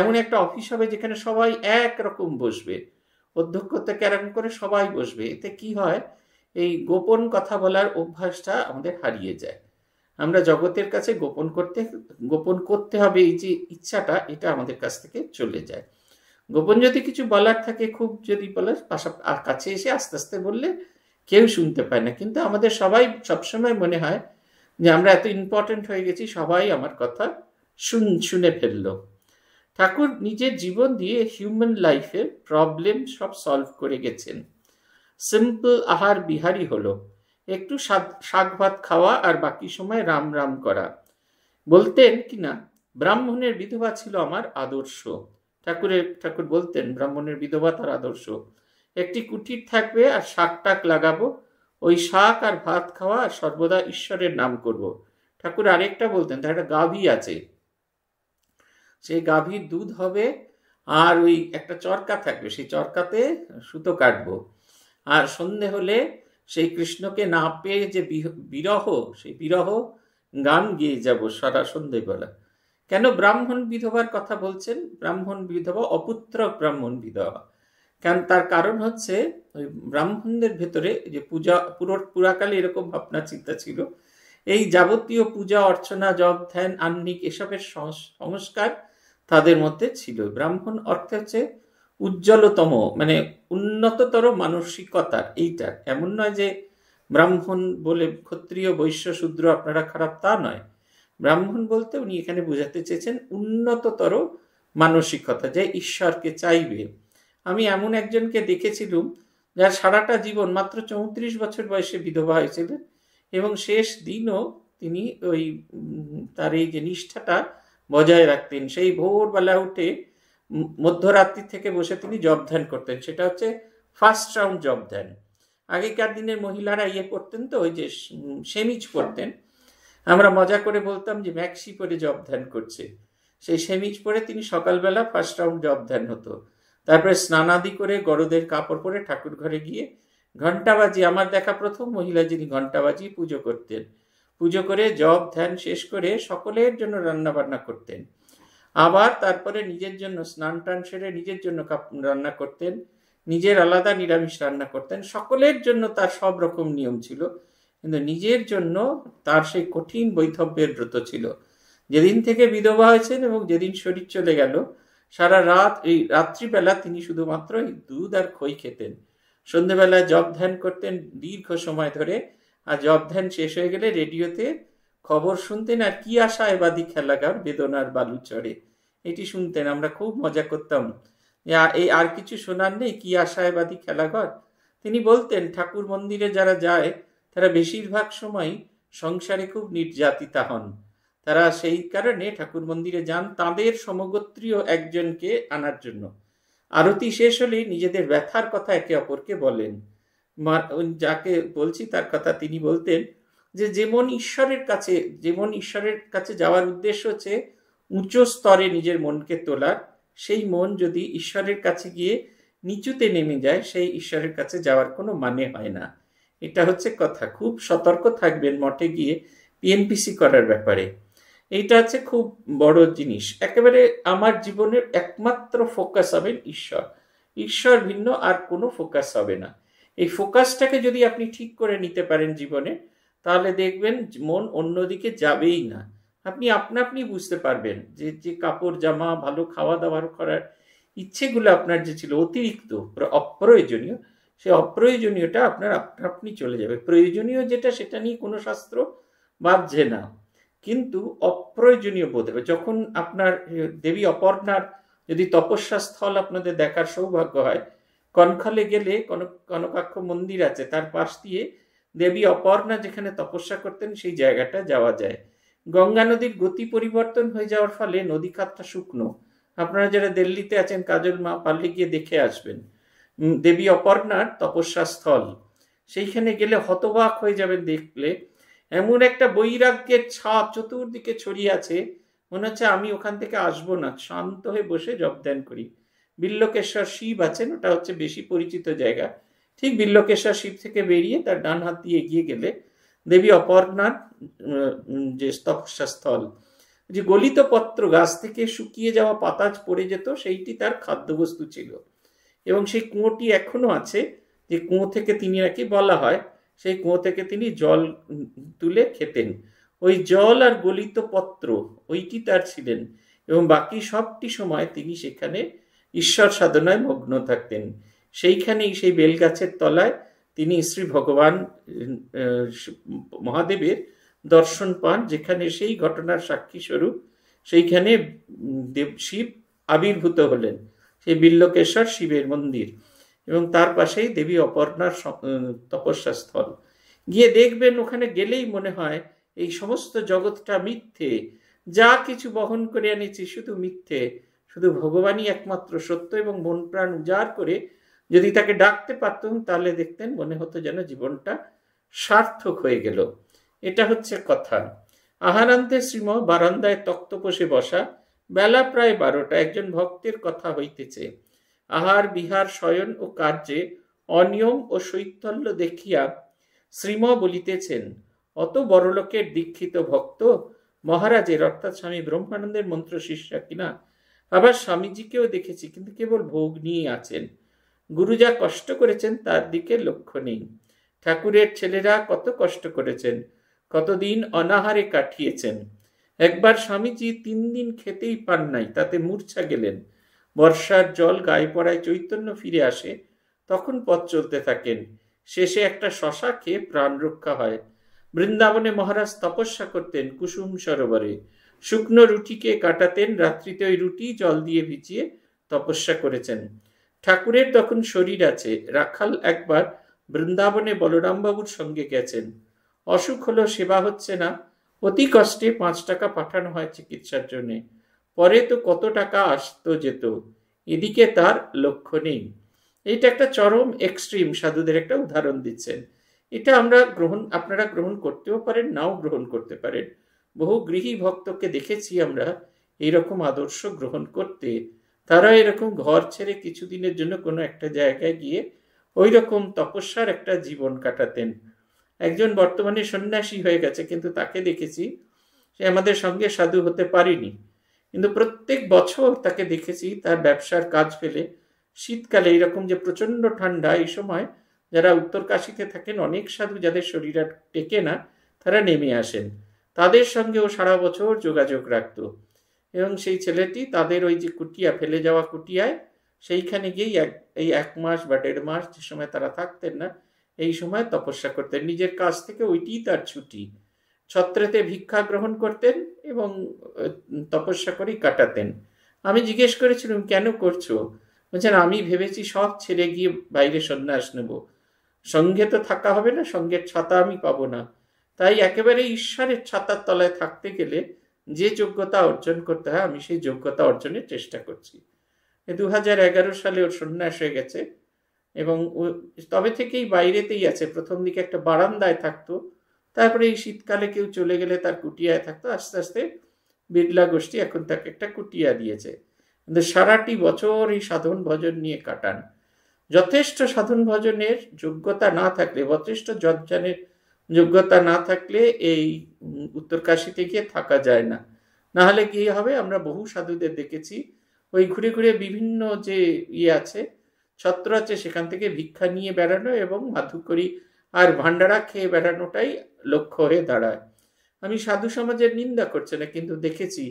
এমন একটা অফিস হবে যেখানে সবাই একরকম বসবে অধ্যক্ষ থেকে এরকম করে সবাই বসবে এতে কি হয় এই গোপন কথা বলার অভ্যাসটা আমাদের হারিয়ে যায় আমরা জগতের কাছে গোপন করতে গোপন করতে হবে এই যে ইচ্ছাটা এটা আমাদের কাছ থেকে চলে যায় গোপন যদি কিছু বলার থাকে খুব যদি বলার আর কাছে এসে আস্তে আস্তে বললে কেউ শুনতে পায় না কিন্তু আমাদের সবাই সবসময় মনে হয় যে আমরা এত ইম্পর্টেন্ট হয়ে গেছি সবাই আমার কথা শুন শুনে ফেললো ঠাকুর নিজের জীবন দিয়ে হিউম্যান লাইফের প্রবলেম সব সলভ করে গেছেন সিম্পল আহার বিহারই হলো একটু শাক ভাত খাওয়া আর বাকি সময় রাম রাম করা বলতেন কি না ব্রাহ্মণের বিধবা ছিল আমার আদর্শ ঠাকুরের ঠাকুর বলতেন ব্রাহ্মণের বিধবা তার আদর্শ একটি কুটির থাকবে আর শাক টাক লাগাবো ওই শাক আর ভাত খাওয়া আর সর্বদা ঈশ্বরের নাম করব। ঠাকুর আরেকটা বলতেন তার একটা গাভী আছে সেই গাভীর দুধ হবে আর ওই একটা চরকা থাকবে সেই চরকাতে সুতো কাটবো আর সন্ধে হলে সেই কৃষ্ণকে না পেয়ে যে বিরহ সেই বিরহ গান গিয়ে যাব সারা সন্ধেবেলা কেন ব্রাহ্মণ বিধবার কথা বলছেন ব্রাহ্মণ বিধবা অপুত্র ব্রাহ্মণ বিধবা কারণ তার কারণ হচ্ছে ওই ব্রাহ্মণদের ভেতরে যে পূজা পুরো পুরাকালে এরকম ভাবনা চিন্তা ছিল এই যাবতীয় পূজা অর্চনা জপ ধ্যান আন্নিক এসবের সংস্কার তাদের মধ্যে ছিল ব্রাহ্মণ অর্থে হচ্ছে উজ্জ্বলতম মানে উন্নততর মানসিকতার এইটার এমন নয় যে ব্রাহ্মণ বলে ক্ষত্রিয় বৈশ্য শূদ্র আপনারা খারাপ তা নয় ব্রাহ্মণ বলতে উনি এখানে বোঝাতে চেয়েছেন উন্নততর মানসিকতা যে ঈশ্বরকে চাইবে আমি এমন একজনকে দেখেছিলুম যার সারাটা জীবন মাত্র চৌত্রিশ বছর বয়সে বিধবা হয়েছিলেন এবং শেষ দিনও তিনি ওই তার এই যে নিষ্ঠাটা বজায় রাখতেন সেই ভোরবেলা উঠে মধ্যরাত্রি থেকে বসে তিনি জব ধ্যান করতেন সেটা হচ্ছে ফার্স্ট রাউন্ড জব ধ্যান আগেকার দিনের মহিলারা ইয়ে করতেন তো ওই যে সেমিজ করতেন আমরা মজা করে বলতাম যে ম্যাক্সি পরে জব ধ্যান করছে সেই সেমিজ পরে তিনি সকালবেলা ফার্স্ট রাউন্ড জব ধ্যান হতো তারপরে স্নানাদি করে গরদের কাপড় পরে ঠাকুর ঘরে গিয়ে ঘণ্টাবাজি আমার দেখা প্রথম মহিলা যিনি ঘণ্টাবাজি পুজো করতেন পুজো করে জব ধ্যান শেষ করে সকলের জন্য রান্নাবান্না করতেন আবার তারপরে নিজের জন্য স্নান টান সেরে নিজের জন্য রান্না করতেন নিজের আলাদা নিরামিষ রান্না করতেন সকলের জন্য তার সব রকম নিয়ম ছিল কিন্তু নিজের জন্য তার সেই কঠিন বৈধব্যের ব্রত ছিল যেদিন থেকে বিধবা হয়েছেন এবং যেদিন শরীর চলে গেল সারা রাত এই রাত্রিবেলা তিনি শুধুমাত্র এই দুধ আর খই খেতেন সন্ধেবেলায় জব ধ্যান করতেন দীর্ঘ সময় ধরে আর জব ধ্যান শেষ হয়ে গেলে রেডিওতে খবর শুনতেন আর কি আশা এবাদি খেলাগার বেদনার বালু চড়ে এটি শুনতেন আমরা খুব মজা করতাম এই আর কিছু শোনার নেই কি আশা এবাদি খেলাঘর তিনি বলতেন ঠাকুর মন্দিরে যারা যায় তারা বেশিরভাগ সময় সংসারে খুব নির্যাতিতা হন তারা সেই কারণে ঠাকুর মন্দিরে যান তাদের সমগোত্রীয় একজনকে আনার জন্য আরতি শেষ হলে নিজেদের ব্যথার কথা একে অপরকে বলেন যাকে বলছি তার কথা তিনি বলতেন যে যেমন ঈশ্বরের কাছে যেমন ঈশ্বরের কাছে যাওয়ার উদ্দেশ্য হচ্ছে উচ্চ স্তরে নিজের মনকে তোলার সেই মন যদি ঈশ্বরের কাছে গিয়ে নিচুতে নেমে যায় সেই ঈশ্বরের কাছে যাওয়ার কোনো মানে হয় না এটা হচ্ছে কথা খুব সতর্ক থাকবেন মঠে গিয়ে পিএনপিসি করার ব্যাপারে এইটা হচ্ছে খুব বড় জিনিস একেবারে আমার জীবনের একমাত্র ফোকাস হবেন ঈশ্বর ঈশ্বর ভিন্ন আর কোনো ফোকাস হবে না এই ফোকাসটাকে যদি আপনি ঠিক করে নিতে পারেন জীবনে তাহলে দেখবেন মন অন্যদিকে যাবেই না আপনি আপনা আপনি বুঝতে পারবেন যে যে কাপড় জামা ভালো খাওয়া দাওয়ার করার ইচ্ছেগুলো আপনার যে ছিল অতিরিক্ত অপ্রয়োজনীয় সে অপ্রয়োজনীয়টা আপনার আপনা আপনি চলে যাবে প্রয়োজনীয় যেটা সেটা নিয়ে কোনো শাস্ত্র বাঁধছে না কিন্তু অপ্রয়োজনীয় বোধ হবে যখন আপনার দেবী অপর্ণার যদি তপস্যা স্থল আপনাদের দেখার সৌভাগ্য হয় কনখলে গেলে কনক কনকাক্ষ মন্দির আছে তার পাশ দিয়ে দেবী অপর্ণা যেখানে তপস্যা করতেন সেই জায়গাটা যাওয়া যায় গঙ্গা নদীর গতি পরিবর্তন হয়ে যাওয়ার ফলে নদী খাতটা শুকনো আপনারা যারা দিল্লিতে আছেন কাজল মা পাল্লি গিয়ে দেখে আসবেন দেবী অপর্ণার তপস্যা স্থল সেইখানে গেলে হতবাক হয়ে যাবেন দেখলে এমন একটা বৈরাগ্যের ছাপ চতুর্দিকে ছড়িয়ে আছে মনে হচ্ছে আমি ওখান থেকে আসবো না শান্ত হয়ে বসে জপ ধ্যান করি বিল্লকেশ্বর শিব আছেন ওটা হচ্ছে বেশি পরিচিত জায়গা ঠিক বিল্লকেশ্বর শিব থেকে বেরিয়ে তার ডান হাত দিয়ে এগিয়ে গেলে দেবী অপর্ণার যে তপস্যা স্থল যে গলিত পত্র গাছ থেকে শুকিয়ে যাওয়া পাতা পড়ে যেত সেইটি তার খাদ্যবস্তু ছিল এবং সেই কুঁয়োটি এখনো আছে যে কুঁয়ো থেকে তিনি নাকি বলা হয় সেই কুঁয়ো থেকে তিনি জল তুলে খেতেন ওই জল আর গলিত পত্র ওইটি তার ছিলেন এবং বাকি সবটি সময় তিনি সেখানে ঈশ্বর সাধনায় মগ্ন থাকতেন সেইখানেই সেই বেলগাছের তলায় তিনি শ্রী ভগবান মহাদেবের দর্শন পান যেখানে সেই ঘটনার সাক্ষী স্বরূপ সেইখানে দেব শিব আবির্ভূত হলেন সেই বিল্লকেশ্বর শিবের মন্দির এবং তার পাশেই দেবী অপর্ণার তপস্যা স্থল গিয়ে দেখবেন ওখানে গেলেই মনে হয় এই সমস্ত জগৎটা মিথ্যে যা কিছু বহন করে এনেছি শুধু মিথ্যে শুধু ভগবানই একমাত্র সত্য এবং মন প্রাণ উজাড় করে যদি তাকে ডাকতে পারতুম তাহলে দেখতেন মনে হতো যেন জীবনটা সার্থক হয়ে গেল এটা হচ্ছে কথা আহারান্তে শ্রীম বারান্দায় তক্তপোষে বসা বেলা প্রায় বারোটা একজন ভক্তের কথা হইতেছে আহার বিহার শয়ন ও কার্যে অনিয়ম ও শৈতল্য দেখিয়া শ্রীম বলিতেছেন অত বড়লোকের দীক্ষিত ভক্ত মহারাজের অর্থাৎ স্বামী ব্রহ্মানন্দের মন্ত্র শিষ্যা কিনা আবার স্বামীজিকেও দেখেছি কিন্তু কেবল ভোগ নিয়ে আছেন গুরু যা কষ্ট করেছেন তার দিকে লক্ষ্য নেই ঠাকুরের ছেলেরা কত কষ্ট করেছেন কতদিন অনাহারে কাটিয়েছেন একবার স্বামীজি তিন দিন খেতেই পান নাই তাতে মূর্ছা গেলেন বর্ষার জল গায়ে পড়ায় চৈতন্য ফিরে আসে তখন পথ চলতে থাকেন শেষে একটা শশা খেয়ে প্রাণ রক্ষা হয় বৃন্দাবনে মহারাজ তপস্যা করতেন কুসুম সরোবরে শুকনো রুটিকে কাটাতেন রাত্রিতে ওই রুটি জল দিয়ে ভিজিয়ে তপস্যা করেছেন ঠাকুরের তখন শরীর আছে রাখাল একবার বৃন্দাবনে বলরামবাবুর সঙ্গে গেছেন অসুখ হলো সেবা হচ্ছে না অতি কষ্টে পাঁচ টাকা পাঠানো হয় চিকিৎসার জন্যে পরে তো কত টাকা আসতো যেত এদিকে তার লক্ষ্য নেই এটা একটা চরম এক্সট্রিম সাধুদের একটা উদাহরণ দিচ্ছেন এটা আমরা গ্রহণ আপনারা গ্রহণ করতেও পারেন নাও গ্রহণ করতে পারেন বহু গৃহী ভক্তকে দেখেছি আমরা এইরকম আদর্শ গ্রহণ করতে তারা এরকম ঘর ছেড়ে কিছুদিনের জন্য কোনো একটা জায়গায় গিয়ে ওই রকম তপস্যার একটা জীবন কাটাতেন একজন বর্তমানে সন্ন্যাসী হয়ে গেছে কিন্তু তাকে দেখেছি সে আমাদের সঙ্গে সাধু হতে পারিনি কিন্তু প্রত্যেক বছর তাকে দেখেছি তার ব্যবসার কাজ ফেলে শীতকালে এরকম যে প্রচণ্ড ঠান্ডা এই সময় যারা উত্তর কাশিতে থাকেন অনেক সাধু যাদের শরীর টেকে না তারা নেমে আসেন তাদের সঙ্গেও সারা বছর যোগাযোগ রাখতো এবং সেই ছেলেটি তাদের ওই যে কুটিয়া ফেলে যাওয়া কুটিয়ায় সেইখানে গিয়েই এক এই এক মাস বা দেড় মাস যে সময় তারা থাকতেন না এই সময় তপস্যা করতেন নিজের কাজ থেকে ওইটিই তার ছুটি ছত্রেতে ভিক্ষা গ্রহণ করতেন এবং তপস্যা করেই কাটাতেন আমি জিজ্ঞেস করেছিলাম কেন করছো বলছেন আমি ভেবেছি সব ছেড়ে গিয়ে বাইরে সন্ন্যাস নেব সঙ্গে তো থাকা হবে না সঙ্গের ছাতা আমি পাবো না তাই একেবারে ঈশ্বরের ছাতার তলায় থাকতে গেলে যে যোগ্যতা অর্জন করতে হয় আমি সেই যোগ্যতা অর্জনের চেষ্টা করছি দু হাজার এগারো সালে ওর সন্ন্যাস হয়ে গেছে এবং ও তবে থেকেই বাইরেতেই আছে প্রথম দিকে একটা বারান্দায় থাকতো তারপরে এই শীতকালে কেউ চলে গেলে তার কুটিয়ায় থাকতো আস্তে আস্তে বিড়লা গোষ্ঠী এখন তাকে একটা কুটিয়া দিয়েছে কিন্তু সারাটি বছর এই সাধন ভজন নিয়ে কাটান যথেষ্ট সাধন ভজনের যোগ্যতা না থাকলে যথেষ্ট যজ্ঞানের যোগ্যতা না থাকলে এই উত্তরকাশিতে গিয়ে থাকা যায় না নাহলে কি হবে আমরা বহু সাধুদের দেখেছি ওই ঘুরে ঘুরে বিভিন্ন যে ইয়ে আছে ছত্র আছে সেখান থেকে ভিক্ষা নিয়ে বেড়ানো এবং মাধুকরি আর ভান্ডারা খেয়ে বেড়ানোটাই লক্ষ্য হয়ে দাঁড়ায় আমি সাধু সমাজের নিন্দা করছে না কিন্তু দেখেছি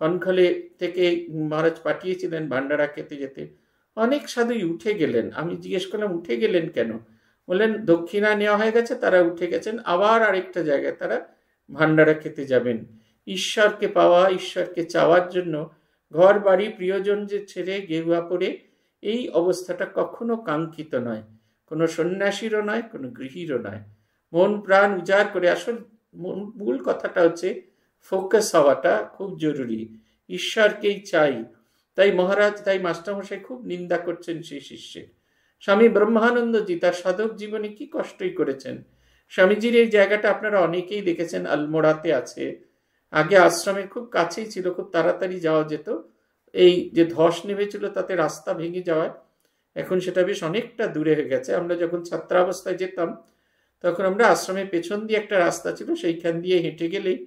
কনখলে থেকে মহারাজ পাঠিয়েছিলেন ভান্ডারা খেতে যেতে অনেক সাধুই উঠে গেলেন আমি জিজ্ঞেস করলাম উঠে গেলেন কেন বললেন দক্ষিণা নেওয়া হয়ে গেছে তারা উঠে গেছেন আবার আরেকটা জায়গায় তারা ভান্ডারা খেতে যাবেন ঈশ্বরকে পাওয়া ঈশ্বরকে চাওয়ার জন্য ঘর বাড়ি প্রিয়জন যে ছেড়ে গেরুয়া পড়ে এই অবস্থাটা কখনো কাঙ্ক্ষিত নয় কোনো সন্ন্যাসীরও নয় কোনো গৃহীরও নয় মন প্রাণ উজাড় করে আসল মূল কথাটা হচ্ছে ফোকাস হওয়াটা খুব জরুরি ঈশ্বরকেই চাই তাই মহারাজ তাই মাস্টারমশাই খুব নিন্দা করছেন সেই শিষ্যের স্বামী ব্রহ্মানন্দজি তার সাধক জীবনে কি কষ্টই করেছেন স্বামীজির এই জায়গাটা আপনারা অনেকেই দেখেছেন আলমোড়াতে আছে আগে আশ্রমের খুব কাছেই ছিল খুব তাড়াতাড়ি যাওয়া যেত এই যে ধস নেমেছিল তাতে রাস্তা ভেঙে যাওয়ায় এখন সেটা বেশ অনেকটা দূরে হয়ে গেছে আমরা যখন ছাত্রাবস্থায় যেতাম তখন আমরা আশ্রমের পেছন দিয়ে একটা রাস্তা ছিল সেইখান দিয়ে হেঁটে গেলেই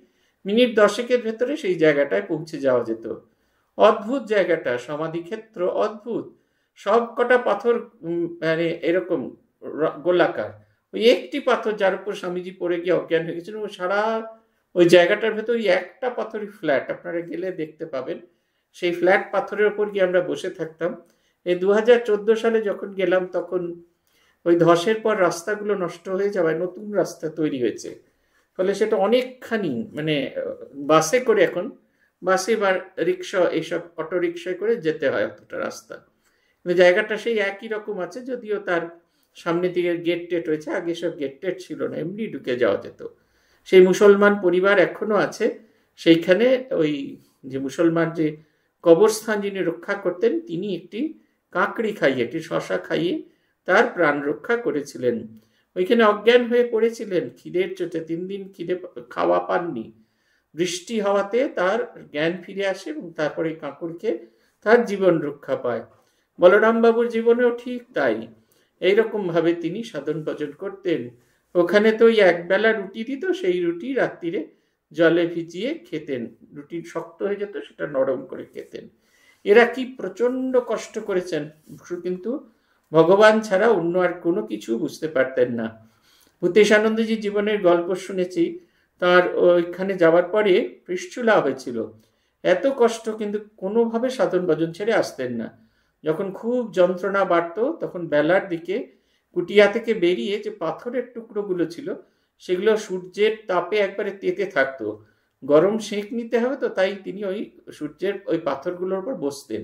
মিনিট দশেকের ভেতরে সেই জায়গাটায় পৌঁছে যাওয়া যেত অদ্ভুত জায়গাটা সমাধিক্ষেত্র অদ্ভুত সব কটা পাথর মানে এরকম গোলাকার ওই একটি পাথর যার উপর স্বামীজি পড়ে গিয়ে অজ্ঞান হয়ে গেছিলেন সারা ওই জায়গাটার ভেতর ওই একটা পাথরই ফ্ল্যাট আপনারা গেলে দেখতে পাবেন সেই ফ্ল্যাট পাথরের ওপর গিয়ে আমরা বসে থাকতাম এই দু হাজার সালে যখন গেলাম তখন ওই ধসের পর রাস্তাগুলো নষ্ট হয়ে যাওয়ায় নতুন রাস্তা তৈরি হয়েছে ফলে সেটা অনেকখানি মানে বাসে করে এখন বাসে বা রিক্সা এইসব অটো রিক্সায় করে যেতে হয় অতটা রাস্তা মানে জায়গাটা সেই একই রকম আছে যদিও তার সামনে দিকে গেট টেট হয়েছে আগে সব গেট টেট ছিল না এমনি ঢুকে যাওয়া যেত সেই মুসলমান পরিবার এখনো আছে সেইখানে ওই যে মুসলমান যে কবরস্থান যিনি রক্ষা করতেন তিনি একটি কাঁকড়ি খাইয়ে একটি শশা খাইয়ে তার প্রাণ রক্ষা করেছিলেন ওইখানে অজ্ঞান হয়ে পড়েছিলেন খিদের চোটে তিন দিন খিদে খাওয়া পাননি বৃষ্টি হওয়াতে তার জ্ঞান ফিরে আসে এবং তারপরে কাঁকড়কে তার জীবন রক্ষা পায় বলরামবাবুর জীবনেও ঠিক তাই এইরকমভাবে তিনি সাধন ভজন করতেন ওখানে তো ওই একবেলা রুটি দিত সেই রুটি রাত্রিরে জলে ভিজিয়ে খেতেন রুটি শক্ত হয়ে যেত সেটা নরম করে খেতেন এরা কি প্রচণ্ড কষ্ট করেছেন কিন্তু ভগবান ছাড়া অন্য আর কোনো কিছু বুঝতে পারতেন না ভূতেশানন্দজি জীবনের গল্প শুনেছি তার ওইখানে যাওয়ার পরে পৃষ্ঠুলা হয়েছিল এত কষ্ট কিন্তু কোনোভাবে সাধন ভজন ছেড়ে আসতেন না যখন খুব যন্ত্রণা বাড়তো তখন বেলার দিকে কুটিয়া থেকে বেরিয়ে যে পাথরের টুকরোগুলো ছিল সেগুলো সূর্যের তাপে একবারে তেতে থাকতো গরম সেঁক নিতে হবে তো তাই তিনি ওই সূর্যের ওই পাথরগুলোর উপর বসতেন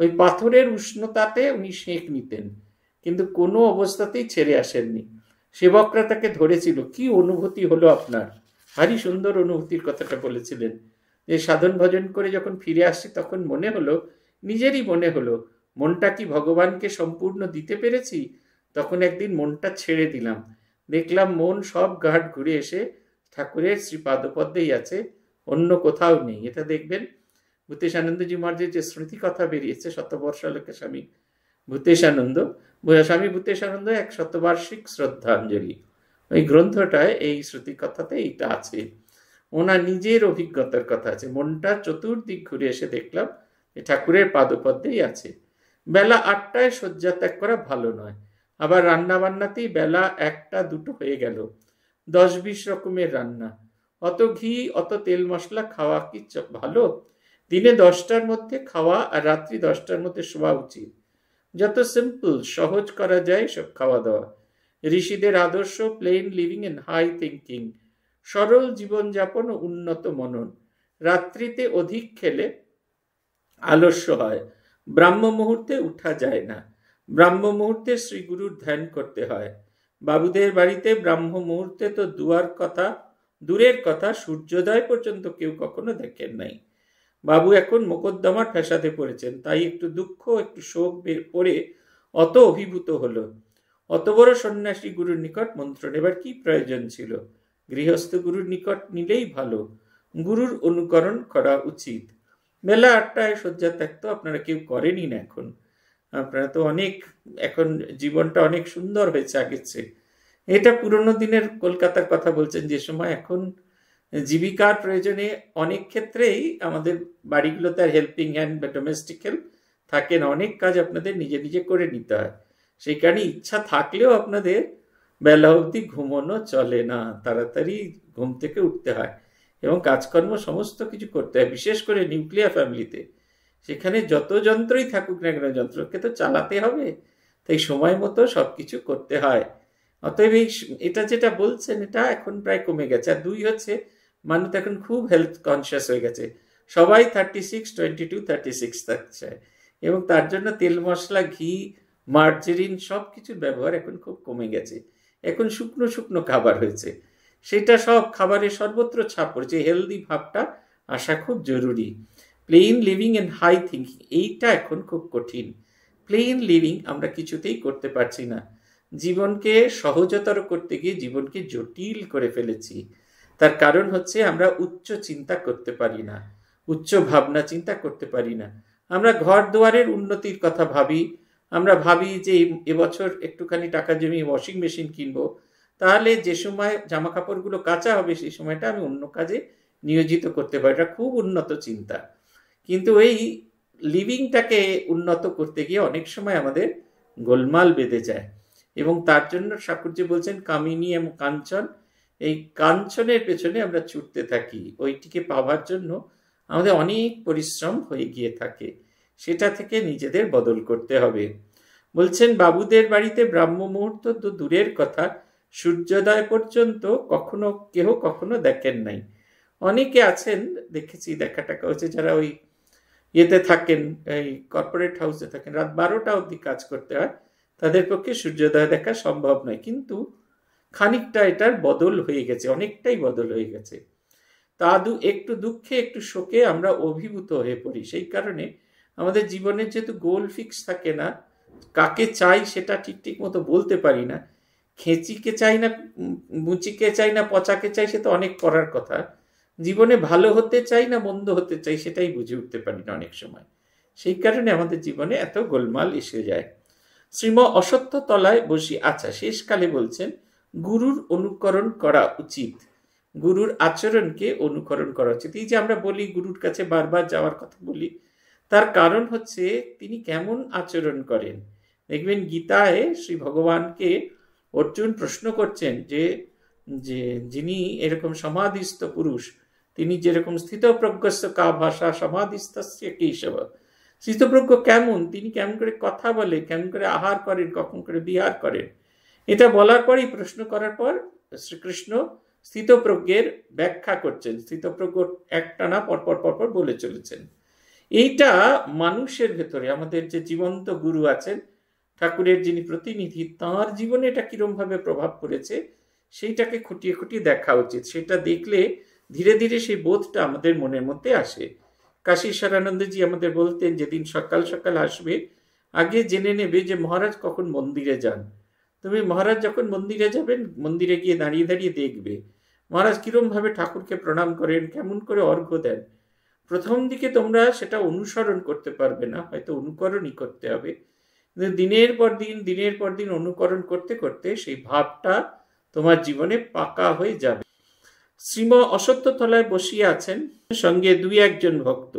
ওই পাথরের উষ্ণতাতে উনি সেঁক নিতেন কিন্তু কোনো অবস্থাতেই ছেড়ে আসেননি সেবকরা তাকে ধরেছিল কি অনুভূতি হলো আপনার ভারী সুন্দর অনুভূতির কথাটা বলেছিলেন যে সাধন ভজন করে যখন ফিরে আসছি তখন মনে হলো নিজেরই মনে হলো মনটা কি ভগবানকে সম্পূর্ণ দিতে পেরেছি তখন একদিন মনটা ছেড়ে দিলাম দেখলাম মন সব ঘাট ঘুরে এসে ঠাকুরের শ্রী আছে অন্য কোথাও নেই এটা দেখবেন ভূতেশ আনন্দজি মহারাজের যে স্মৃতি কথা বেরিয়েছে শতবর্ষালোকে স্বামী ভূতেশ আনন্দ স্বামী ভূতেশ আনন্দ এক শতবার্ষিক শ্রদ্ধাঞ্জলি ওই গ্রন্থটায় এই স্মৃতি কথাতে এইটা আছে ওনার নিজের অভিজ্ঞতার কথা আছে মনটা চতুর্দিক ঘুরে এসে দেখলাম ঠাকুরের পাদপদ্যেই আছে বেলা আটটায় শয্যা ত্যাগ করা ভালো নয় আবার রান্না বান্নাতেই বেলা একটা দুটো হয়ে গেল দশ বিশ রকমের রান্না অত ঘি অত তেল মশলা খাওয়া কি ভালো দিনে দশটার মধ্যে খাওয়া আর রাত্রি দশটার মধ্যে শোয়া উচিত যত সিম্পল সহজ করা যায় সব খাওয়া দাওয়া ঋষিদের আদর্শ plain living and high thinking সরল জীবনযাপন ও উন্নত মনন রাত্রিতে অধিক খেলে আলস্য হয় ব্রাহ্ম মুহূর্তে উঠা যায় না ব্রাহ্ম মুহূর্তে শ্রী গুরুর ধ্যান করতে হয় বাবুদের বাড়িতে ব্রাহ্ম মুহূর্তে তো দুয়ার কথা দূরের কথা সূর্যোদয় পর্যন্ত কেউ কখনো দেখেন নাই বাবু এখন মোকদ্দমার ফেসাতে পড়েছেন তাই একটু দুঃখ একটু শোক বের পড়ে অত অভিভূত হল অত বড় সন্ন্যাসী গুরুর নিকট মন্ত্র নেবার কি প্রয়োজন ছিল গৃহস্থ গুরুর নিকট নিলেই ভালো গুরুর অনুকরণ করা উচিত বেলা আটটায় শয্যা ত্যাগ তো আপনারা কেউ করেনি না এখন আপনারা তো অনেক এখন জীবনটা অনেক সুন্দর হয়েছে আগের চেয়ে এটা পুরনো দিনের কলকাতার কথা বলছেন যে সময় এখন জীবিকার প্রয়োজনে অনেক ক্ষেত্রেই আমাদের বাড়িগুলোতে আর হেল্পিং হ্যান্ড বা ডোমেস্টিক হেল্প থাকে না অনেক কাজ আপনাদের নিজে নিজে করে নিতে হয় সেই কারণে ইচ্ছা থাকলেও আপনাদের বেলা অবধি ঘুমোনো চলে না তাড়াতাড়ি ঘুম থেকে উঠতে হয় এবং কাজকর্ম সমস্ত কিছু করতে হয় বিশেষ করে নিউক্লিয়ার ফ্যামিলিতে সেখানে যত যন্ত্রই থাকুক না কেন যন্ত্রকে তো চালাতে হবে তাই সময় মতো সব কিছু করতে হয় অতএব এই এটা যেটা বলছেন এটা এখন প্রায় কমে গেছে আর দুই হচ্ছে মানুষ এখন খুব হেলথ কনসিয়াস হয়ে গেছে সবাই thirty six twenty two thirty six থাকছে এবং তার জন্য তেল মশলা ঘি মার্জেরিন সব কিছুর ব্যবহার এখন খুব কমে গেছে এখন শুকনো শুকনো খাবার হয়েছে সেটা সব খাবারে সর্বত্র ছাপ পড়েছে হেলদি ভাবটা আসা খুব জরুরি plain living and high thinking এইটা এখন খুব কঠিন প্লেইন লিভিং আমরা কিছুতেই করতে পারছি না জীবনকে সহজতর করতে গিয়ে জীবনকে জটিল করে ফেলেছি তার কারণ হচ্ছে আমরা উচ্চ চিন্তা করতে পারি না উচ্চ ভাবনা চিন্তা করতে পারি না আমরা ঘর দুয়ারের উন্নতির কথা ভাবি আমরা ভাবি যে এবছর একটুখানি টাকা জমিয়ে ওয়াশিং মেশিন কিনবো তাহলে যে সময় জামা কাপড়গুলো কাঁচা হবে সেই সময়টা আমি অন্য কাজে নিয়োজিত করতে পারি এটা খুব উন্নত চিন্তা কিন্তু এই লিভিংটাকে উন্নত করতে গিয়ে অনেক সময় আমাদের গোলমাল বেঁধে যায় এবং তার জন্য যে বলছেন কামিনী এবং কাঞ্চন এই কাঞ্চনের পেছনে আমরা ছুটতে থাকি ওইটিকে পাওয়ার জন্য আমাদের অনেক পরিশ্রম হয়ে গিয়ে থাকে সেটা থেকে নিজেদের বদল করতে হবে বলছেন বাবুদের বাড়িতে ব্রাহ্ম মুহূর্ত তো দূরের কথা সূর্যোদয় পর্যন্ত কখনো কেহ কখনো দেখেন নাই অনেকে আছেন দেখেছি দেখা টাকা হচ্ছে যারা ওই ইয়েতে থাকেন এই কর্পোরেট হাউসে থাকেন রাত বারোটা অবধি কাজ করতে হয় তাদের পক্ষে সূর্যোদয় দেখা সম্ভব নয় কিন্তু খানিকটা এটার বদল হয়ে গেছে অনেকটাই বদল হয়ে গেছে তা দু একটু দুঃখে একটু শোকে আমরা অভিভূত হয়ে পড়ি সেই কারণে আমাদের জীবনের যেহেতু গোল ফিক্স থাকে না কাকে চাই সেটা ঠিক ঠিক মতো বলতে পারি না খেঁচিকে চাই না মুচিকে চাই না পচাকে চাই সে তো অনেক করার কথা জীবনে ভালো হতে চাই না মন্দ হতে চাই সেটাই বুঝে উঠতে পারি না অনেক সময় সেই কারণে আমাদের জীবনে এত গোলমাল এসে যায় শ্রীম অসত্য তলায় বসি আচ্ছা শেষকালে বলছেন গুরুর অনুকরণ করা উচিত গুরুর আচরণকে অনুকরণ করা উচিত এই যে আমরা বলি গুরুর কাছে বারবার যাওয়ার কথা বলি তার কারণ হচ্ছে তিনি কেমন আচরণ করেন দেখবেন গীতায় শ্রী ভগবানকে অর্জুন প্রশ্ন করছেন যে যে যিনি এরকম সমাধিস্থ পুরুষ তিনি যেরকম স্থিতপ্রজ্ঞস্য কা ভাষা সমাধিস্থস্য কেশব স্থিতপ্রজ্ঞ কেমন তিনি কেমন করে কথা বলে কেমন করে আহার করেন কখন করে বিহার করেন এটা বলার পরই প্রশ্ন করার পর শ্রীকৃষ্ণ স্থিতপ্রজ্ঞের ব্যাখ্যা করছেন স্থিতপ্রজ্ঞ একটানা পরপর পরপর বলে চলেছেন এইটা মানুষের ভেতরে আমাদের যে জীবন্ত গুরু আছেন ঠাকুরের যিনি প্রতিনিধি তার জীবনে এটা কীরমভাবে প্রভাব পড়েছে সেইটাকে খুঁটিয়ে খুঁটিয়ে দেখা উচিত সেটা দেখলে ধীরে ধীরে সেই বোধটা আমাদের মনের মধ্যে আসে কাশী সারানন্দজি আমাদের বলতেন যেদিন সকাল সকাল আসবে আগে জেনে নেবে যে মহারাজ কখন মন্দিরে যান তুমি মহারাজ যখন মন্দিরে যাবেন মন্দিরে গিয়ে দাঁড়িয়ে দাঁড়িয়ে দেখবে মহারাজ কীরমভাবে ঠাকুরকে প্রণাম করেন কেমন করে অর্ঘ্য দেন প্রথম দিকে তোমরা সেটা অনুসরণ করতে পারবে না হয়তো অনুকরণই করতে হবে দিনের পর দিন দিনের পর দিন অনুকরণ করতে করতে সেই ভাবটা তোমার জীবনে পাকা হয়ে যাবে শ্রীম অসত্যতলায় বসিয়ে আছেন সঙ্গে দুই একজন ভক্ত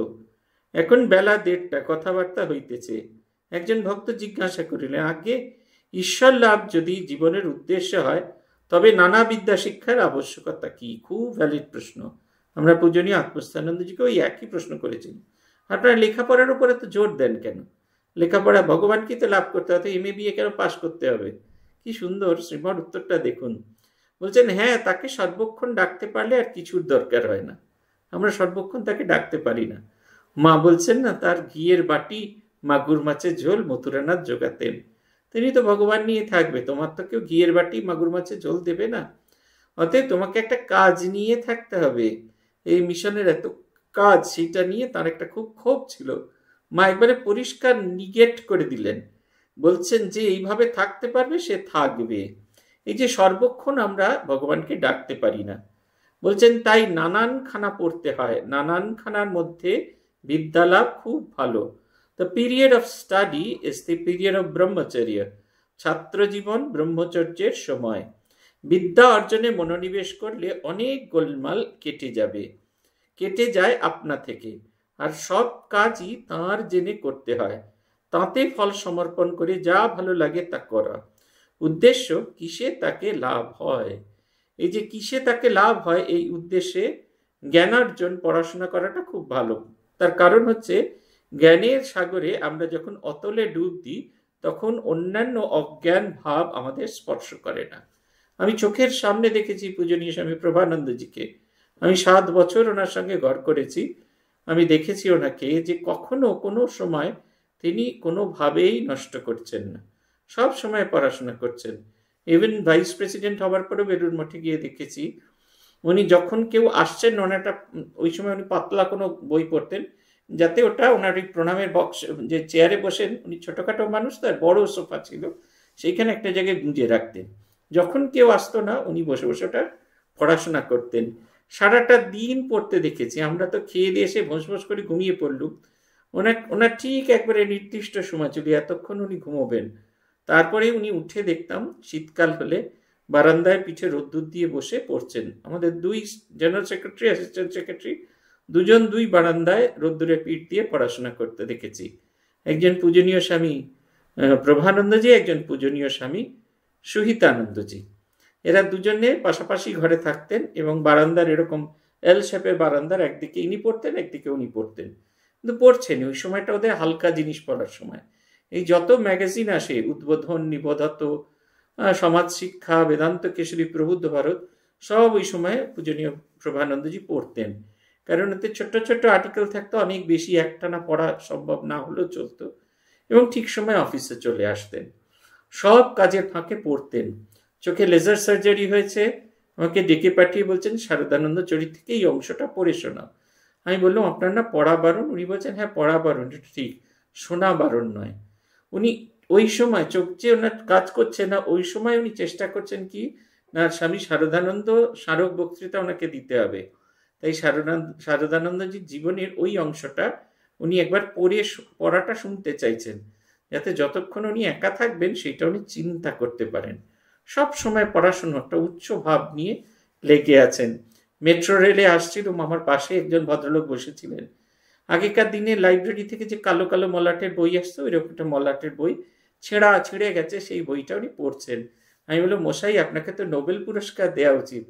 এখন বেলা দেড়টা কথাবার্তা হইতেছে একজন ভক্ত জিজ্ঞাসা করিলেন আগে ঈশ্বর লাভ যদি জীবনের উদ্দেশ্য হয় তবে নানা বিদ্যা শিক্ষার আবশ্যকতা কি খুব ভ্যালিড প্রশ্ন আমরা পূজনীয় আত্মস্থানন্দজিকে ওই একই প্রশ্ন করেছি আপনারা লেখাপড়ার উপরে তো জোর দেন কেন লেখাপড়া ভগবানকে তো লাভ করতে হবে এম এ বিএ কেন পাশ করতে হবে কি সুন্দর শ্রীমর উত্তরটা দেখুন বলছেন হ্যাঁ তাকে সর্বক্ষণ ডাকতে পারলে আর কিছুর দরকার হয় না আমরা সর্বক্ষণ তাকে ডাকতে পারি না মা বলছেন না তার ঘিয়ের বাটি মাগুর মাছের ঝোল মথুরানাথ জোগাতেন তিনি তো ভগবান নিয়ে থাকবে তোমার তো কেউ ঘিয়ের বাটি মাগুর মাছের ঝোল দেবে না অতএব তোমাকে একটা কাজ নিয়ে থাকতে হবে এই মিশনের এত কাজ সেটা নিয়ে তার একটা খুব ক্ষোভ ছিল মা একবারে পরিষ্কার নিগেট করে দিলেন বলছেন যে এইভাবে থাকতে পারবে সে থাকবে এই যে সর্বক্ষণ আমরা ভগবানকে ডাকতে পারি না বলছেন তাই নানান খানা পড়তে হয় নানান খানার মধ্যে বিদ্যালাভ খুব ভালো the period of study is the period of brahmacharya ছাত্র জীবন ব্রহ্মচর্যের সময় বিদ্যা অর্জনে মনোনিবেশ করলে অনেক গোলমাল কেটে যাবে কেটে যায় আপনা থেকে আর সব কাজই তাঁর জেনে করতে হয় তাঁতে ফল সমর্পণ করে যা ভালো লাগে তা করা উদ্দেশ্য কিসে তাকে লাভ হয় এই যে কিসে তাকে লাভ হয় এই উদ্দেশ্যে জ্ঞানার্জন পড়াশোনা করাটা খুব ভালো তার কারণ হচ্ছে জ্ঞানের সাগরে আমরা যখন অতলে ডুব দিই তখন অন্যান্য অজ্ঞান ভাব আমাদের স্পর্শ করে না আমি চোখের সামনে দেখেছি পূজনীয় স্বামী প্রভানন্দজিকে আমি সাত বছর ওনার সঙ্গে ঘর করেছি আমি দেখেছি ওনাকে যে কখনো কোনো সময় তিনি কোনোভাবেই নষ্ট করছেন না সব সময় পড়াশোনা করছেন ইভেন ভাইস প্রেসিডেন্ট হবার পরেও বেলুর মঠে গিয়ে দেখেছি উনি যখন কেউ আসছেন একটা ওই সময় উনি পাতলা কোনো বই পড়তেন যাতে ওটা ওনার ওই প্রণামের বক্স যে চেয়ারে বসেন উনি ছোটোখাটো মানুষ তার বড় সোফা ছিল সেইখানে একটা জায়গায় গুঁজে রাখতেন যখন কেউ আসতো না উনি বসে বসে ওটা পড়াশোনা করতেন সারাটা দিন পড়তে দেখেছি আমরা তো খেয়ে দিয়ে এসে ভোঁস করে ঘুমিয়ে পড়লুম ওনার ওনার ঠিক একবারে নির্দিষ্ট সময় চলি এতক্ষণ উনি ঘুমোবেন তারপরে উনি উঠে দেখতাম শীতকাল হলে বারান্দায় পিঠে রোদ্দুর দিয়ে বসে পড়ছেন আমাদের দুই জেনারেল সেক্রেটারি অ্যাসিস্ট্যান্ট সেক্রেটারি দুজন দুই বারান্দায় রোদ্দুরে পিঠ দিয়ে পড়াশোনা করতে দেখেছি একজন পূজনীয় স্বামী প্রভানন্দজি একজন পূজনীয় স্বামী সুহিতানন্দজি এরা দুজনে পাশাপাশি ঘরে থাকতেন এবং বারান্দার এরকম এল শেপের বারান্দার একদিকে ইনি পড়তেন একদিকে উনি পড়তেন কিন্তু পড়ছেন ওই সময়টা ওদের হালকা জিনিস পড়ার সময় এই যত ম্যাগাজিন আসে উদ্বোধন নিবোধত সমাজ শিক্ষা বেদান্ত কেশরী প্রবুদ্ধ ভারত সব ওই সময়ে পূজনীয় প্রভানন্দজি পড়তেন কারণ এতে ছোট্ট ছোট্ট আর্টিকেল থাকতো অনেক বেশি একটানা পড়া সম্ভব না হলেও চলতো এবং ঠিক সময় অফিসে চলে আসতেন সব কাজের ফাঁকে পড়তেন চোখে লেজার সার্জারি হয়েছে আমাকে ডেকে পাঠিয়ে বলছেন শারদানন্দ চরিত থেকে এই অংশটা পড়ে শোনাও আমি বললাম আপনার না পড়া বারণ উনি বলছেন হ্যাঁ পড়া বারণ এটা ঠিক শোনা বারণ নয় উনি ওই সময় চোখ যে ওনার কাজ করছে না ওই সময় উনি চেষ্টা করছেন কি না স্বামী শারদানন্দ স্মারক বক্তৃতা ওনাকে দিতে হবে তাই শারদানন্দজি জীবনের ওই অংশটা উনি একবার পড়ে পড়াটা শুনতে চাইছেন যাতে যতক্ষণ উনি একা থাকবেন সেটা উনি চিন্তা করতে পারেন সব সময় পড়াশুনো একটা উচ্চ ভাব নিয়ে লেগে আছেন মেট্রো রেলে আসছিল আমার পাশে একজন ভদ্রলোক বসেছিলেন আগেকার দিনে লাইব্রেরি থেকে যে কালো কালো মলাটের বই আসতো রকম একটা মলাটের বই ছেঁড়া ছিঁড়ে গেছে সেই বইটা উনি পড়ছেন আমি বললাম মশাই আপনাকে তো নোবেল পুরস্কার দেওয়া উচিত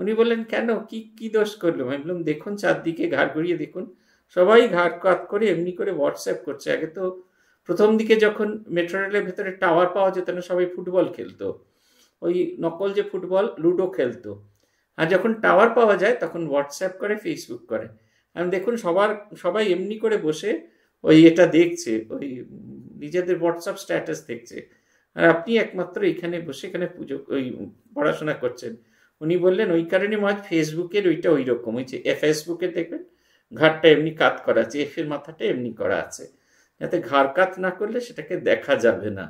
উনি বললেন কেন কি কি দোষ করলো আমি বললাম দেখুন চারদিকে ঘাড় ঘুরিয়ে দেখুন সবাই ঘাট কাত করে এমনি করে হোয়াটসঅ্যাপ করছে আগে তো প্রথম দিকে যখন মেট্রো রেলের ভেতরে টাওয়ার পাওয়া যেত না সবাই ফুটবল খেলতো ওই নকল যে ফুটবল লুডো খেলতো আর যখন টাওয়ার পাওয়া যায় তখন হোয়াটসঅ্যাপ করে ফেসবুক করে আমি দেখুন সবার সবাই এমনি করে বসে ওই এটা দেখছে ওই নিজেদের হোয়াটসঅ্যাপ স্ট্যাটাস দেখছে আর আপনি একমাত্র এখানে বসে এখানে পুজো ওই পড়াশোনা করছেন উনি বললেন ওই কারণে মাছ ফেসবুকের ওইটা ওই রকম ওই যে ফেসবুকে দেখবেন ঘাটটা এমনি কাত করা আছে এফের মাথাটা এমনি করা আছে যাতে ঘাড় কাত না করলে সেটাকে দেখা যাবে না